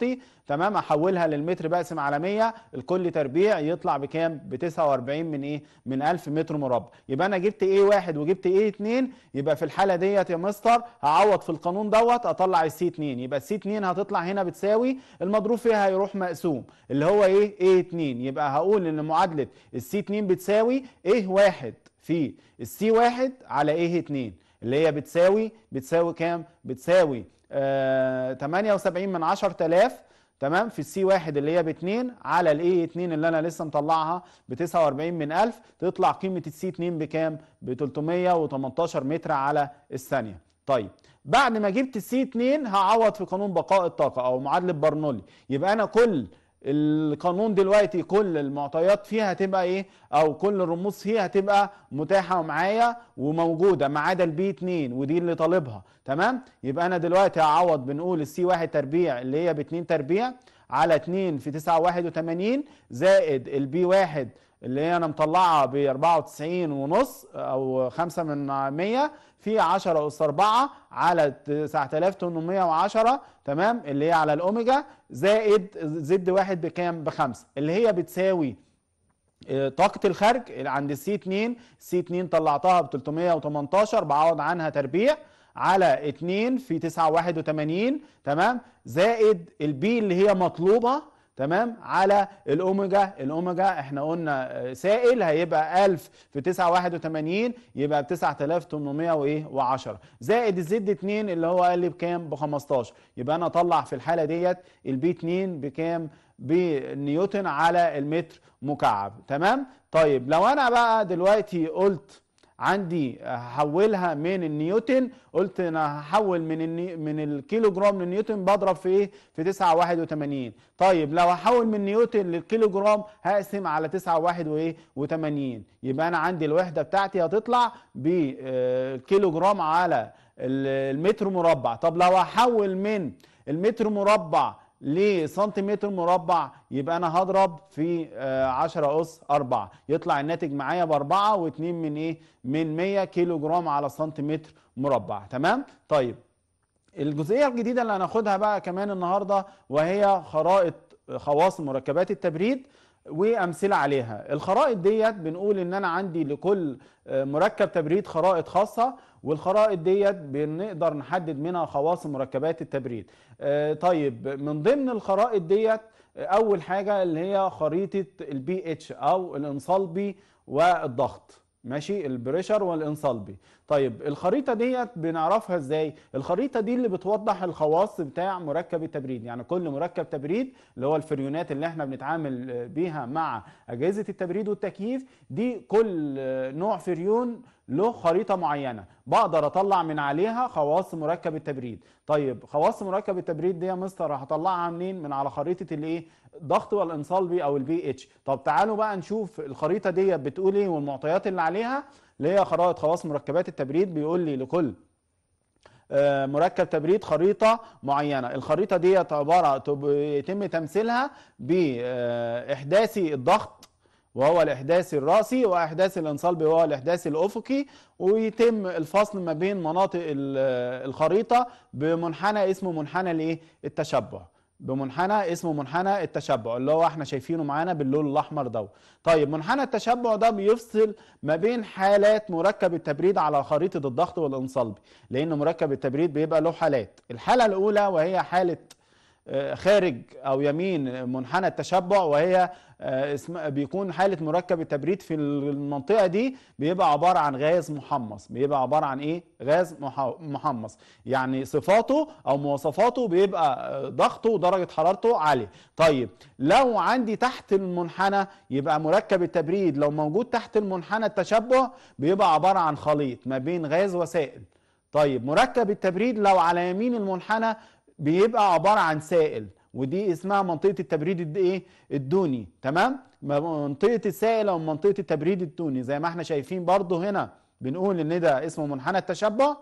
تمام احولها للمتر بقسم على 100 الكل تربيع يطلع بكام ب 49 من ايه من 1000 متر مربع يبقى انا جبت ايه واحد وجبت ايه 2 يبقى في الحاله ديت يا مستر هعوض في القانون دوت اطلع السي 2 يبقى السي 2 هتطلع هنا بتساوي المضروب فيها هيروح مقسوم اللي هو ايه ايه 2 يبقى هقول ان معادله السي 2 بتساوي ايه 1 في السي 1 على ايه 2 اللي هي بتساوي بتساوي كام؟ بتساوي آه 78 من 10000 تمام في السي واحد اللي هي ب 2 على الاي 2 اللي انا لسه مطلعها ب 49 من 1000 تطلع قيمه السي 2 بكام؟ ب 318 متر على الثانيه. طيب بعد ما جبت السي 2 هعوض في قانون بقاء الطاقه او معادله برنولي يبقى انا كل القانون دلوقتي كل المعطيات فيها هتبقى ايه او كل الرموز فيها هتبقى متاحه ومعايا وموجوده ما عدا البي 2 ودي اللي طالبها تمام يبقى انا دلوقتي هعوض بنقول السي 1 تربيع اللي هي ب 2 تربيع على 2 في 9 81 زائد البي 1 اللي هي انا مطلعها ب 94 ونص او 5 من 100 في 10 اس 4 على 9810 تمام اللي هي على الاوميجا زائد زد واحد بكام بخمسة اللي هي بتساوي آه، طاقة الخارج عند السي 2 سي 2 طلعتها ب 318 بعوض عنها تربيع على 2 في 981 تمام زائد البي اللي هي مطلوبة تمام على الاوميجا الاوميجا احنا قلنا آه، سائل هيبقى 1000 في 981 يبقى ب 9810 زائد الزد 2 اللي هو قال لي بكام ب 15 يبقى انا اطلع في الحاله ديت البي 2 بكام بنيوتن على المتر مكعب تمام طيب لو انا بقى دلوقتي قلت عندي آه، هحولها من النيوتن قلت انا هحول من الني... من الكيلو جرام للنيوتن بضرب في ايه في 981 طيب لو هحول من نيوتن للكيلو جرام هقسم على 981 يبقى انا عندي الوحده بتاعتي هتطلع بالكيلو آه، جرام على المتر مربع طب لو هحول من المتر مربع لسنتيمتر مربع يبقى انا هضرب في 10 آه، اس 4 يطلع الناتج معايا ب 4 و2 من ايه من 100 كيلو جرام على سنتيمتر مربع تمام طيب الجزئيه الجديده اللي هناخدها بقى كمان النهارده وهي خرائط خواص مركبات التبريد وامثله عليها الخرائط ديت بنقول ان انا عندي لكل آه، مركب تبريد خرائط خاصه والخرائط ديت بنقدر نحدد منها خواص مركبات التبريد آه، طيب من ضمن الخرائط ديت آه، اول حاجه اللي هي خريطه البي اتش او الانصلبي والضغط ماشي البريشر والانصلبي طيب الخريطه ديت بنعرفها ازاي الخريطه دي اللي بتوضح الخواص بتاع مركب التبريد يعني كل مركب تبريد اللي هو الفريونات اللي احنا بنتعامل بيها مع اجهزه التبريد والتكييف دي كل نوع فريون له خريطة معينة بقدر اطلع من عليها خواص مركب التبريد طيب خواص مركب التبريد دي يا مستر هطلعها منين من على خريطة الايه الضغط والانصال بي او البي اتش طب تعالوا بقى نشوف الخريطة دي بتقول ايه والمعطيات اللي عليها اللي هي خرائط خواص مركبات التبريد بيقول لي لكل آه، مركب تبريد خريطة معينة الخريطة دي عبارة يتم تمثيلها بإحداثي آه، الضغط وهو الإحداث الرأسي وإحداث الانصلب وهو الإحداث الأفقي ويتم الفصل ما بين مناطق الخريطة بمنحنى اسمه منحنى التشبع بمنحنى اسمه منحنى التشبع اللي هو احنا شايفينه معانا باللون الاحمر ده طيب منحنى التشبع ده بيفصل ما بين حالات مركب التبريد على خريطه الضغط والانصلبي لان مركب التبريد بيبقى له حالات الحاله الاولى وهي حاله آه، خارج او يمين منحنى التشبع وهي آه، بيكون حاله مركب التبريد في المنطقه دي بيبقى عباره عن غاز محمص بيبقى عباره عن ايه غاز محمص يعني صفاته او مواصفاته بيبقى آه، ضغطه ودرجه حرارته عاليه طيب لو عندي تحت المنحنى يبقى مركب التبريد لو موجود تحت المنحنى التشبع بيبقى عباره عن خليط ما بين غاز وسائل طيب مركب التبريد لو على يمين المنحنى بيبقى عباره عن سائل ودي اسمها منطقه التبريد الايه الدوني تمام منطقه السائل او منطقه التبريد الدوني زي ما احنا شايفين برضه هنا بنقول ان ده اسمه منحنى التشبع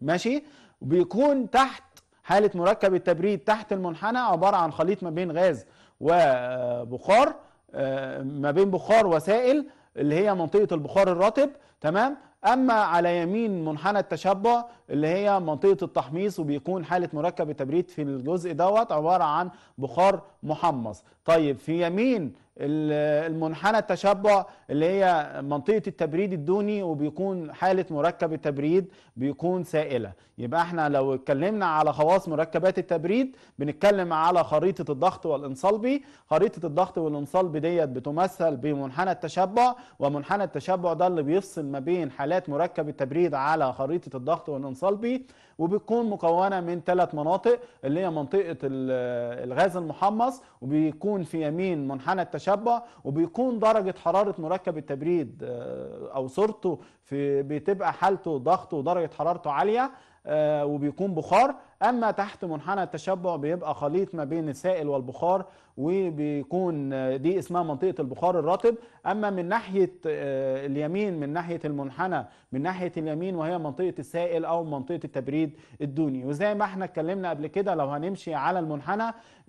ماشي وبيكون تحت حاله مركب التبريد تحت المنحنى عباره عن خليط ما بين غاز وبخار آه، آه، ما بين بخار وسائل اللي هي منطقه البخار الرطب تمام اما على يمين منحنى التشبع اللي هي منطقه التحميص وبيكون حاله مركب التبريد في الجزء دوت عباره عن بخار محمص طيب في يمين المنحنى التشبع اللي هي منطقه التبريد الدوني وبيكون حاله مركب التبريد بيكون سائله يبقى احنا لو اتكلمنا على خواص مركبات التبريد بنتكلم على خريطه الضغط والانصلبي خريطه الضغط والانصلبي ديت بتمثل بمنحنى التشبع ومنحنى التشبع ده اللي بيفصل ما بين حالات مركب التبريد على خريطه الضغط والانصلبي صلبي وبتكون مكونه من ثلاث مناطق اللي هي منطقه الغاز المحمص وبيكون في يمين منحنى التشبع وبيكون درجه حراره مركب التبريد آه، او صورته في بتبقى حالته ضغطه ودرجه حرارته عاليه آه، وبيكون بخار اما تحت منحنى التشبع بيبقى خليط ما بين السائل والبخار وبيكون آه، دي اسمها منطقه البخار الرطب اما من ناحيه آه، اليمين من ناحيه المنحنى من ناحيه اليمين وهي منطقه السائل او منطقه التبريد الدوني وزي ما احنا اتكلمنا قبل كده لو هنمشي على المنحنى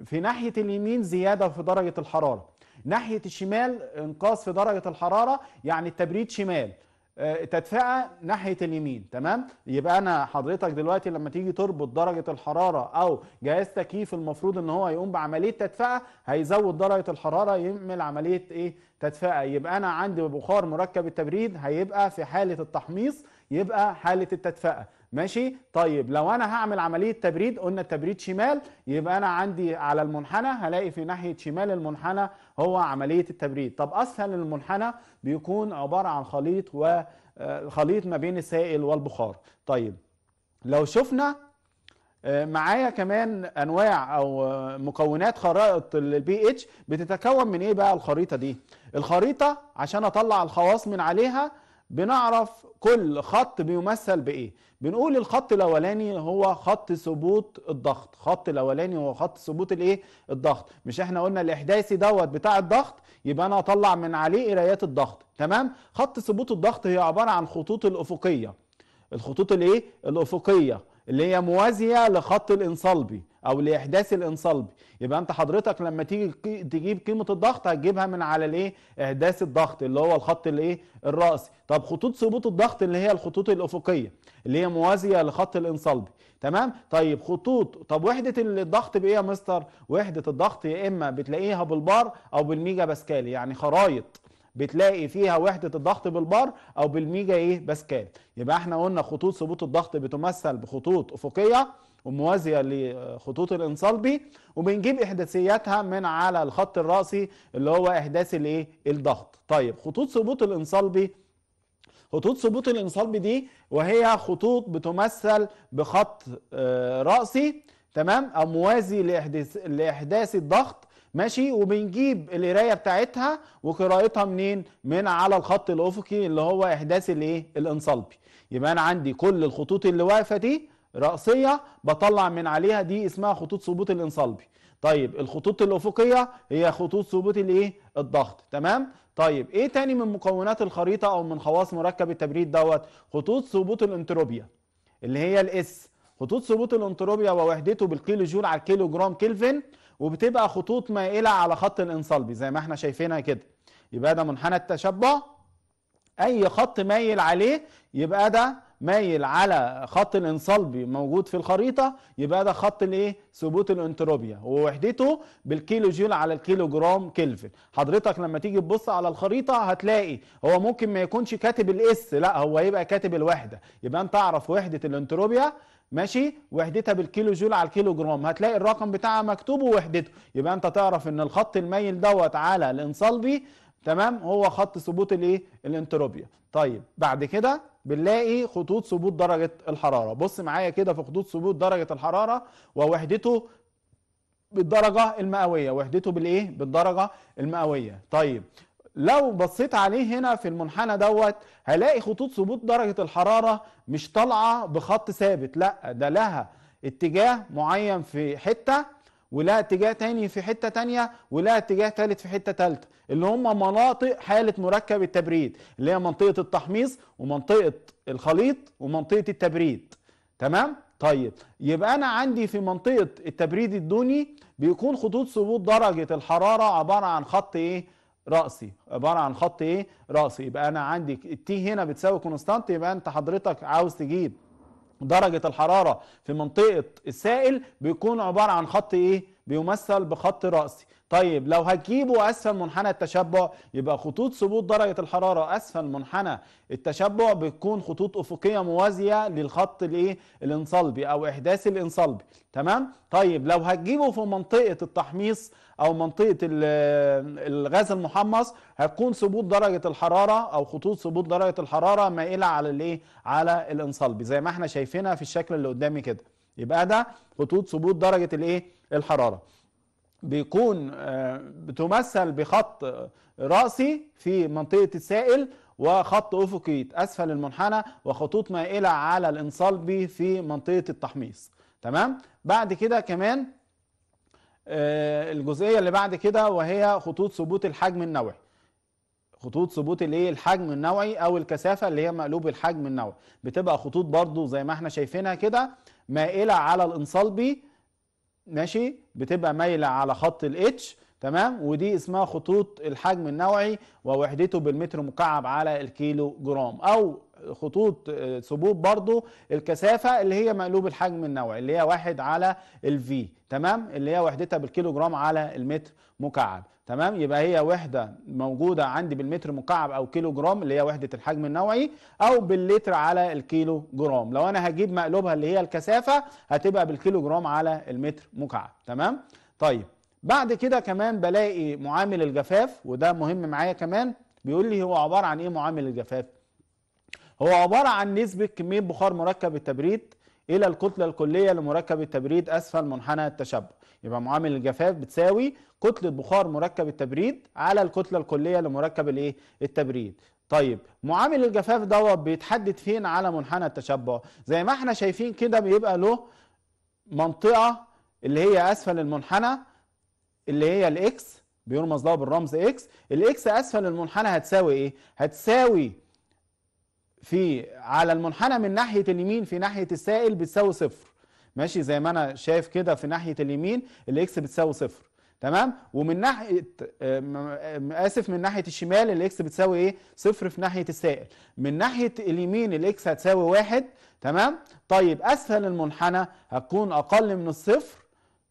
في ناحيه اليمين زياده في درجه الحراره ناحيه الشمال انقاص في درجه الحراره يعني التبريد شمال آه، تدفئه ناحيه اليمين تمام يبقى انا حضرتك دلوقتي لما تيجي تربط درجه الحراره او جهاز تكييف المفروض ان هو يقوم بعمليه تدفئه هيزود درجه الحراره يعمل عمليه ايه تدفئه يبقى انا عندي بخار مركب التبريد هيبقى في حاله التحميص يبقى حاله التدفئه ماشي طيب لو انا هعمل عمليه تبريد قلنا التبريد شمال يبقى انا عندي على المنحنى هلاقي في ناحيه شمال المنحنى هو عمليه التبريد طب اسهل المنحنى بيكون عباره عن خليط وخليط آه، ما بين السائل والبخار طيب لو شفنا آه، معايا كمان انواع او آه، مكونات خرائط البي اتش بتتكون من ايه بقى الخريطه دي الخريطه عشان اطلع الخواص من عليها بنعرف كل خط بيمثل بايه بنقول الخط الاولاني هو خط ثبوت الضغط خط الاولاني هو خط ثبوت الايه الضغط مش احنا قلنا الاحداثي دوت بتاع الضغط يبقى انا اطلع من عليه قرايات الضغط تمام خط ثبوت الضغط هي عباره عن خطوط الافقيه الخطوط الايه الافقيه اللي هي موازيه لخط الانصلبي او لاحداث الانصلب يبقى انت حضرتك لما تيجي تجيب قيمه الضغط هتجيبها من على الايه احداث الضغط اللي هو الخط الايه الراسي طب خطوط ثبوت الضغط اللي هي الخطوط الافقيه اللي هي موازيه لخط الانصلبي تمام طيب خطوط طب وحده الضغط بايه يا مستر وحده الضغط يا اما بتلاقيها بالبار او بالميجا باسكال يعني خرايط بتلاقي فيها وحدة الضغط بالبار او بالميجا ايه باسكال يبقى احنا قلنا خطوط ثبوت الضغط بتمثل بخطوط افقية وموازيه لخطوط الانصلبي وبنجيب احداثياتها من على الخط الراسي اللي هو احداث الايه الضغط طيب خطوط ثبوت الانصلبي خطوط ثبوت الانصلبي دي وهي خطوط بتمثل بخط آه، راسي تمام او موازي لاحداث لاحداث الضغط ماشي وبنجيب القرايه بتاعتها وقراءتها منين من على الخط الافقي اللي هو احداث الايه الانصلبي يبقى انا عندي كل الخطوط اللي واقفه دي رأسية بطلع من عليها دي اسمها خطوط ثبوت الانصلبي طيب الخطوط الأفقية هي خطوط ثبوت الايه الضغط تمام طيب ايه تاني من مكونات الخريطة او من خواص مركب التبريد دوت خطوط ثبوت الانتروبيا اللي هي الاس خطوط ثبوت الانتروبيا ووحدته بالكيلو جول على الكيلو جرام كلفن وبتبقى خطوط مائلة على خط الانصلبي زي ما احنا شايفينها كده يبقى ده منحنى التشبع اي خط مايل عليه يبقى ده مايل على خط الانصلبي موجود في الخريطه يبقى ده خط الايه ثبوت الانتروبيا ووحدته بالكيلو جول على الكيلو جرام كلفن حضرتك لما تيجي تبص على الخريطه هتلاقي هو ممكن ما يكونش كاتب الاس لا هو يبقى كاتب الوحده يبقى انت تعرف وحده الانتروبيا ماشي وحدتها بالكيلو جول على الكيلو جرام هتلاقي الرقم بتاعها مكتوب ووحدته يبقى انت تعرف ان الخط المايل دوت على الانصلبي تمام هو خط ثبوت الايه الانتروبيا طيب بعد كده بنلاقي خطوط ثبوت درجة الحرارة بص معايا كده في خطوط ثبوت درجة الحرارة ووحدته بالدرجة المئوية وحدته بالايه بالدرجة المئوية طيب لو بصيت عليه هنا في المنحنى دوت هلاقي خطوط ثبوت درجة الحرارة مش طالعة بخط ثابت لا ده لها اتجاه معين في حتة ولها اتجاه تاني في حته تانية ولها اتجاه تالت في حته تالتة اللي هم مناطق حاله مركب التبريد اللي هي منطقه التحميص ومنطقه الخليط ومنطقه التبريد تمام طيب يبقى انا عندي في منطقه التبريد الدوني بيكون خطوط ثبوت درجه الحراره عباره عن خط ايه رأسي عبارة عن خط ايه رأسي يبقى انا عندي التي هنا بتساوي كونستانت يبقى انت حضرتك عاوز تجيب درجة الحرارة في منطقة السائل بيكون عبارة عن خط ايه بيمثل بخط رأسي طيب لو هتجيبه اسفل منحنى التشبع يبقى خطوط ثبوت درجه الحراره اسفل منحنى التشبع بتكون خطوط افقيه موازيه للخط الايه الانصلبي او احداث الانصلبي تمام طيب لو هتجيبه في منطقه التحميص او منطقه الغاز المحمص هتكون ثبوت درجه الحراره او خطوط ثبوت درجه الحراره مائله على الايه على الانصلبي زي ما احنا شايفينها في الشكل اللي قدامي كده يبقى ده خطوط ثبوت درجه الايه الحراره بيكون آه، بتمثل بخط رأسي في منطقة السائل وخط أفقي أسفل المنحنى وخطوط مائلة على الانصلبي في منطقة التحميص تمام بعد كده كمان آه، الجزئيه اللي بعد كده وهي خطوط ثبوت الحجم النوعي خطوط ثبوت الايه الحجم النوعي او الكثافه اللي هي مقلوب الحجم النوعي بتبقى خطوط برضو زي ما احنا شايفينها كده مائله على الانصلبي ماشي بتبقى مايله على خط الاتش تمام ودي اسمها خطوط الحجم النوعي ووحدته بالمتر مكعب على الكيلو جرام او خطوط آه، ثبوت برضو الكثافة اللي هي مقلوب الحجم النوعي اللي هي واحد على الفي تمام اللي هي وحدتها بالكيلو جرام على المتر مكعب تمام يبقى هي وحدة موجودة عندي بالمتر مكعب أو كيلو جرام اللي هي وحدة الحجم النوعي أو باللتر على الكيلو جرام لو أنا هجيب مقلوبها اللي هي الكثافة هتبقى بالكيلو جرام على المتر مكعب تمام طيب بعد كده كمان بلاقي معامل الجفاف وده مهم معايا كمان بيقول لي هو عبارة عن إيه معامل الجفاف هو عبارة عن نسبة كمية بخار مركب التبريد إلى الكتلة الكلية لمركب التبريد أسفل منحنى التشبع يبقى معامل الجفاف بتساوي كتلة بخار مركب التبريد على الكتلة الكلية لمركب الايه التبريد طيب معامل الجفاف دوت بيتحدد فين على منحنى التشبع زي ما احنا شايفين كده بيبقى له منطقة اللي هي أسفل المنحنى اللي هي الإكس بيرمز لها بالرمز إكس الإكس أسفل المنحنى هتساوي إيه؟ هتساوي في على المنحنى من ناحية اليمين في ناحية السائل بتساوي صفر ماشي زي ما انا شايف كده في ناحية اليمين الاكس بتساوي صفر تمام ومن ناحيه آه، آه، اسف من ناحيه الشمال الاكس بتساوي ايه صفر في ناحيه السائل من ناحيه اليمين الاكس هتساوي واحد تمام طيب اسفل المنحنى هتكون اقل من الصفر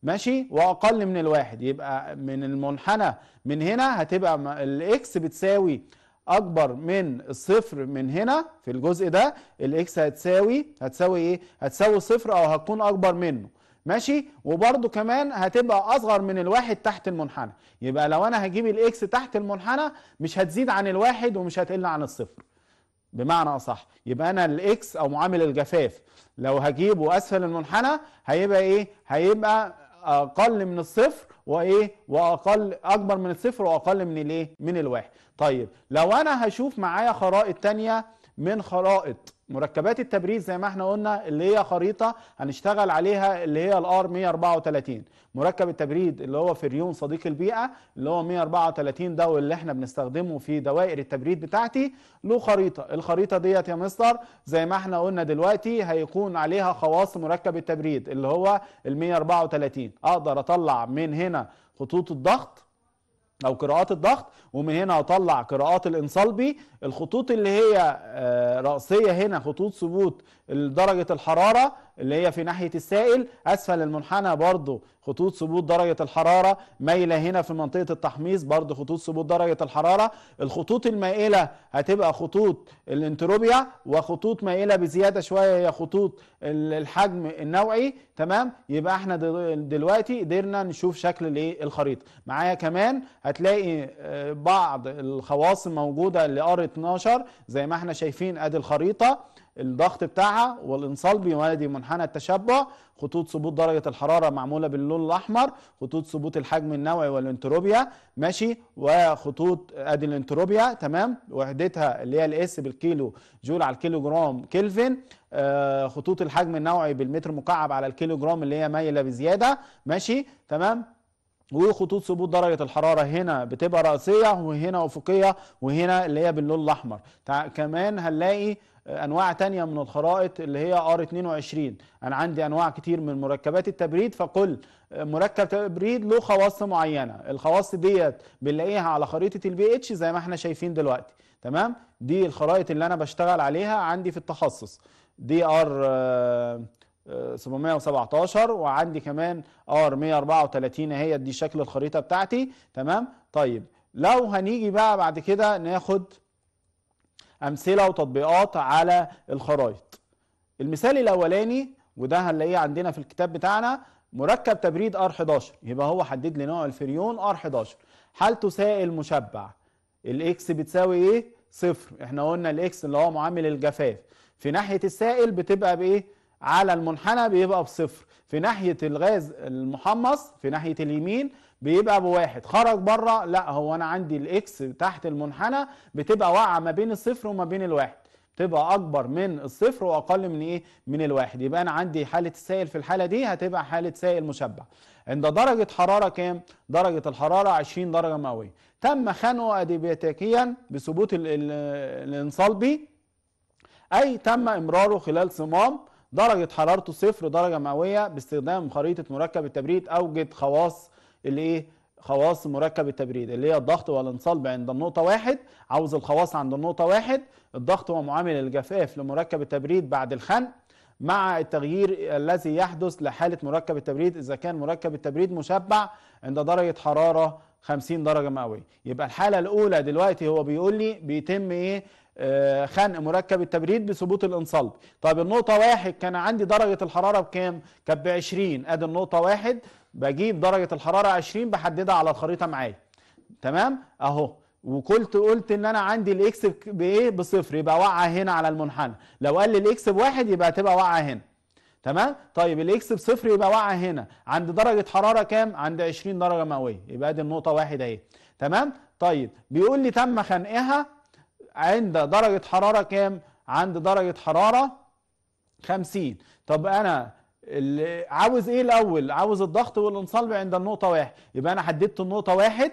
ماشي واقل من الواحد يبقى من المنحنى من هنا هتبقى الاكس بتساوي اكبر من الصفر من هنا في الجزء ده الاكس هتساوي هتساوي ايه هتساوي صفر او هتكون اكبر منه ماشي وبرده كمان هتبقى اصغر من الواحد تحت المنحنى يبقى لو انا هجيب الاكس تحت المنحنى مش هتزيد عن الواحد ومش هتقل عن الصفر بمعنى اصح يبقى انا الاكس او معامل الجفاف لو هجيبه اسفل المنحنى هيبقى ايه هيبقى اقل من الصفر وايه واقل اكبر من الصفر واقل من الايه من الواحد طيب لو انا هشوف معايا خرائط تانية من خرائط مركبات التبريد زي ما احنا قلنا اللي هي خريطه هنشتغل عليها اللي هي الار 134 مركب التبريد اللي هو فريون صديق البيئه اللي هو 134 ده واللي احنا بنستخدمه في دوائر التبريد بتاعتي له خريطه الخريطه ديت يا مستر زي ما احنا قلنا دلوقتي هيكون عليها خواص مركب التبريد اللي هو ال 134 اقدر اطلع من هنا خطوط الضغط او قراءات الضغط ومن هنا هطلع قراءات الانصلبي الخطوط اللي هي آه، رأسية هنا خطوط ثبوت درجة الحرارة اللي هي في ناحية السائل أسفل المنحنى برضو خطوط ثبوت درجة الحرارة مايلة هنا في منطقة التحميص برضو خطوط ثبوت درجة الحرارة الخطوط المائلة هتبقى خطوط الانتروبيا وخطوط مائلة بزيادة شوية هي خطوط الحجم النوعي تمام يبقى احنا دلوقتي قدرنا نشوف شكل إيه؟ الخريطة معايا كمان هتلاقي آه، بعض الخواص موجودة لار 12 زي ما احنا شايفين ادي الخريطة الضغط بتاعها والانصال بينادي منحنى التشبع خطوط ثبوت درجه الحراره معموله باللون الاحمر خطوط ثبوت الحجم النووي والانتروبيا ماشي وخطوط ادي الانتروبيا تمام وحدتها اللي هي الاس بالكيلو جول على الكيلو جرام كلفن آه خطوط الحجم النوعي بالمتر مكعب على الكيلو جرام اللي هي مايله بزياده ماشي تمام وخطوط ثبوت درجة الحرارة هنا بتبقى رأسية وهنا أفقية وهنا اللي هي باللون الأحمر كمان هنلاقي انواع تانية من الخرائط اللي هي ار 22 انا عندي انواع كتير من مركبات التبريد فكل مركب تبريد له خواص معينه الخواص ديت بنلاقيها على خريطه البي اتش زي ما احنا شايفين دلوقتي تمام دي الخرائط اللي انا بشتغل عليها عندي في التخصص دي ار آه، 717 وعندي كمان ار 134 اهي دي شكل الخريطه بتاعتي تمام طيب لو هنيجي بقى بعد كده ناخد امثله وتطبيقات على الخرائط المثال الاولاني وده هنلاقيه عندنا في الكتاب بتاعنا مركب تبريد ار 11 يبقى هو حدد لي نوع الفريون ار 11 حالته سائل مشبع الاكس بتساوي ايه صفر احنا قلنا الاكس اللي هو معامل الجفاف في ناحيه السائل بتبقى بايه على المنحنى بيبقى بصفر في ناحية الغاز المحمص في ناحية اليمين بيبقى بواحد خرج بره لا هو انا عندي الاكس تحت المنحنى بتبقى واقعة ما بين الصفر وما بين الواحد تبقى اكبر من الصفر واقل من ايه من الواحد يبقى انا عندي حاله السائل في الحاله دي هتبقى حاله سائل مشبع عند درجه حراره كام درجه الحراره 20 درجه مئويه تم خنقه اديبياتيكيا بثبوت الانصال بي اي تم امراره خلال صمام درجة حرارته صفر درجة مئوية باستخدام خريطة مركب التبريد أوجد خواص اللي إيه خواص مركب التبريد اللي هي الضغط والانصلب عند النقطة واحد عاوز الخواص عند النقطة واحد الضغط هو معامل الجفاف لمركب التبريد بعد الخنق مع التغيير الذي يحدث لحالة مركب التبريد إذا كان مركب التبريد مشبع عند درجة حرارة 50 درجة مئوية يبقى الحالة الأولى دلوقتي هو بيقول لي بيتم إيه آه، خنق مركب التبريد بثبوت الانصلب طيب النقطة واحد كان عندي درجة الحرارة بكام كانت بعشرين ادي النقطة واحد بجيب درجة الحرارة عشرين بحددها على الخريطة معايا تمام اهو وقلت قلت ان انا عندي الاكس بايه بصفر يبقى وقع هنا على المنحنى لو قال لي الاكس بواحد يبقى تبقى وقع هنا تمام طيب الاكس بصفر يبقى وقع هنا عند درجه حراره كام عند 20 درجه مئويه يبقى دي النقطه واحد اهي تمام طيب بيقول لي تم خنقها عند درجة حرارة كام؟ عند درجة حرارة 50 طب أنا اللي عاوز إيه الأول؟ عاوز الضغط والانصلب عند النقطة واحد يبقى أنا حددت النقطة واحد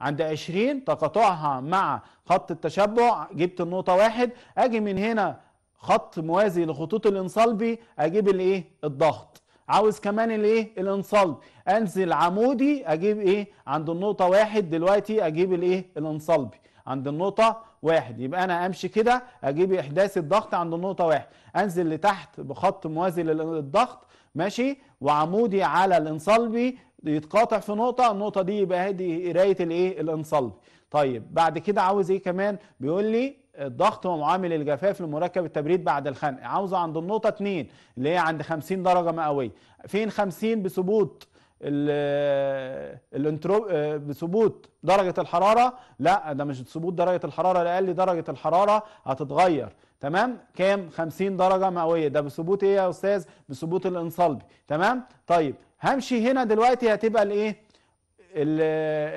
عند 20 تقاطعها مع خط التشبع جبت النقطة واحد أجي من هنا خط موازي لخطوط الانصلبي أجيب الإيه؟ الضغط عاوز كمان الايه الانصلب انزل عمودي اجيب ايه عند النقطه واحد دلوقتي اجيب الايه الانصلبي عند النقطة واحد يبقى أنا أمشي كده أجيب إحداث الضغط عند النقطة واحد أنزل لتحت بخط موازي للضغط ماشي وعمودي على الانصلبي يتقاطع في نقطة النقطة دي يبقى هذه قراية الإيه الانصلبي طيب بعد كده عاوز إيه كمان بيقول لي الضغط ومعامل الجفاف لمركب التبريد بعد الخنق عاوزه عند النقطة 2 اللي هي عند 50 درجة مئوية فين 50 بثبوت الانترو آه، بثبوت درجه الحراره لا ده مش ثبوت درجه الحراره الاقل درجه الحراره هتتغير تمام كام 50 درجه مئويه ده بثبوت ايه يا استاذ بثبوت الانصلبي تمام طيب همشي هنا دلوقتي هتبقى الايه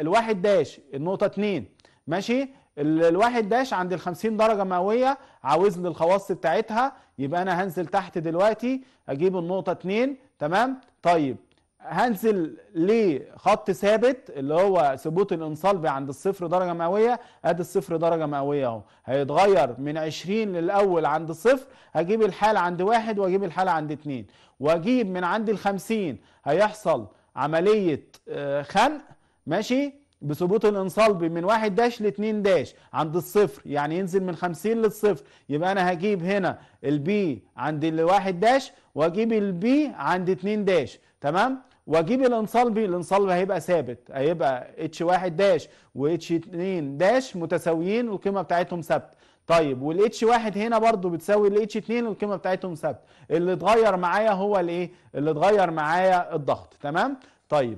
الواحد داش النقطه 2 ماشي الواحد داش عند ال 50 درجه مئويه عاوز لي الخواص بتاعتها يبقى انا هنزل تحت دلوقتي اجيب النقطه 2 تمام طيب هنزل لخط ثابت اللي هو ثبوت الانصلبي عند الصفر درجه مئويه ادي الصفر درجه مئويه اهو هيتغير من 20 للاول عند الصفر هجيب الحاله عند واحد واجيب الحاله عند اتنين واجيب من عند ال 50 هيحصل عمليه آه، خنق ماشي بثبوت الانصلبي من واحد داش لاتنين داش عند الصفر يعني ينزل من 50 للصفر يبقى انا هجيب هنا البي عند الواحد داش واجيب البي عند اتنين داش تمام واجيب الانصلبي الانصلبي هيبقى ثابت هيبقى اتش واحد داش واتش اتنين داش متساويين والقيمه بتاعتهم ثابته طيب والاتش واحد هنا برضو بتساوي الاتش اتنين والقيمه بتاعتهم ثابته اللي اتغير معايا هو الايه اللي اتغير معايا الضغط تمام طيب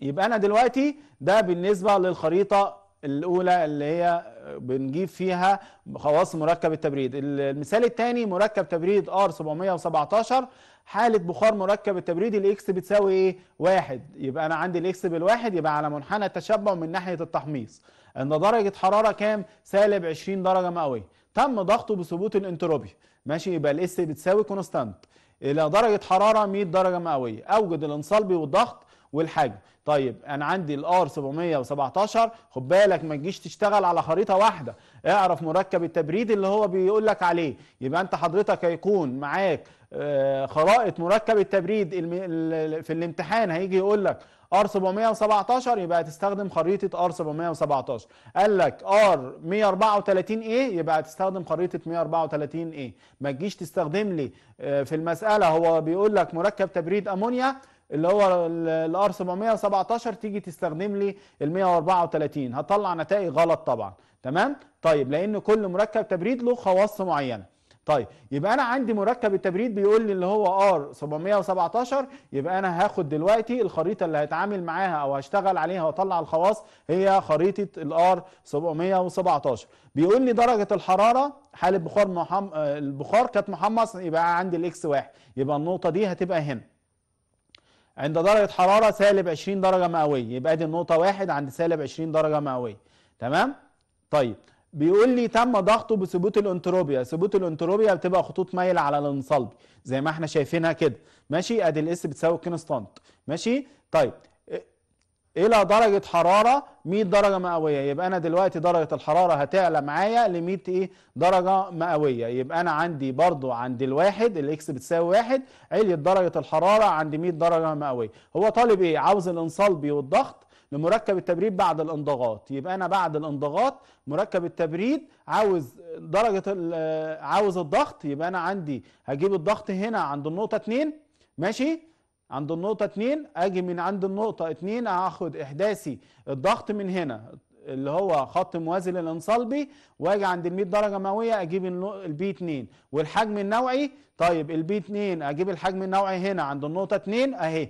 يبقى انا دلوقتي ده بالنسبه للخريطه الاولى اللي هي بنجيب فيها خواص مركب التبريد المثال الثاني مركب تبريد ار 717 حالة بخار مركب التبريد الاكس بتساوي ايه؟ واحد يبقى انا عندي الاكس بالواحد يبقى على منحنى التشبع من ناحية التحميص ان درجة حرارة كام؟ سالب 20 درجة مئوية تم ضغطه بثبوت الانتروبي ماشي يبقى الاس بتساوي كونستانت الى درجة حرارة 100 درجة مئوية اوجد الانصلبي والضغط والحجم طيب انا عندي الار 717 خد بالك ما تجيش تشتغل على خريطه واحده اعرف مركب التبريد اللي هو بيقول لك عليه يبقى انت حضرتك هيكون معاك آه، خرائط مركب التبريد في الامتحان هيجي يقول لك ار 717 يبقى هتستخدم خريطه ار 717 قال لك ار 134 ايه يبقى هتستخدم خريطه 134 ايه ما تجيش تستخدم لي آه، في المساله هو بيقول لك مركب تبريد امونيا اللي هو الار 717 تيجي تستخدم لي ال 134 هطلع نتائج غلط طبعا تمام طيب لان كل مركب تبريد له خواص معينه طيب يبقى انا عندي مركب التبريد بيقول لي اللي هو ار 717 يبقى انا هاخد دلوقتي الخريطه اللي هتعامل معاها او هشتغل عليها واطلع الخواص هي خريطه الار 717 بيقول لي درجه الحراره حاله بخار محم... آه، البخار كانت محمص يبقى عندي الاكس واحد يبقى النقطه دي هتبقى هنا عند درجة حرارة سالب 20 درجة مئوية يبقى دي النقطة واحد عند سالب 20 درجة مئوية تمام؟ طيب بيقول لي تم ضغطه بثبوت الانتروبيا ثبوت الانتروبيا بتبقى خطوط مايله على الانصلبي زي ما احنا شايفينها كده ماشي ادي الاس بتساوي كونستانت ماشي طيب الى درجه حراره 100 درجه مئويه يبقى انا دلوقتي درجه الحراره هتعلى معايا ل 100 ايه درجه مئويه يبقى انا عندي برضو عند الواحد الاكس بتساوي واحد عليت درجه الحراره عند 100 درجه مئويه هو طالب ايه عاوز الانصلبي والضغط لمركب التبريد بعد الانضغاط يبقى انا بعد الانضغاط مركب التبريد عاوز درجه عاوز الضغط يبقى انا عندي هجيب الضغط هنا عند النقطه 2 ماشي عند النقطة 2 اجي من عند النقطة 2 هاخد احداثي الضغط من هنا اللي هو خط موازي للانصلبي واجي عند ال 100 درجة مئوية اجيب البي 2 والحجم النوعي طيب البي 2 اجيب الحجم النوعي هنا عند النقطة 2 اهي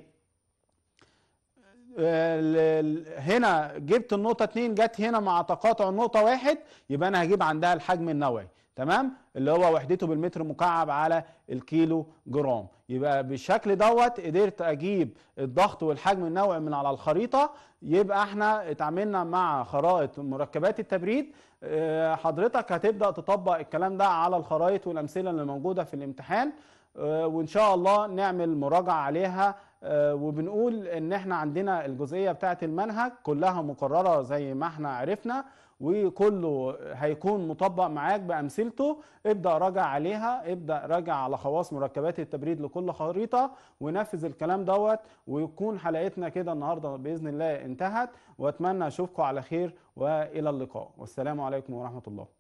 آه، هنا جبت النقطة 2 جت هنا مع تقاطع النقطة 1 يبقى انا هجيب عندها الحجم النوعي تمام اللي هو وحدته بالمتر مكعب على الكيلو جرام يبقى بالشكل دوت قدرت اجيب الضغط والحجم النوعي من على الخريطه يبقى احنا اتعاملنا مع خرائط مركبات التبريد آه، حضرتك هتبدا تطبق الكلام ده على الخرائط والامثله اللي موجوده في الامتحان آه، وان شاء الله نعمل مراجعه عليها آه، وبنقول ان احنا عندنا الجزئيه بتاعه المنهج كلها مقرره زي ما احنا عرفنا وكله هيكون مطبق معاك بامثلته ابدا راجع عليها ابدا راجع على خواص مركبات التبريد لكل خريطه ونفذ الكلام دوت ويكون حلقتنا كده النهارده باذن الله انتهت واتمنى اشوفكم على خير والى اللقاء والسلام عليكم ورحمه الله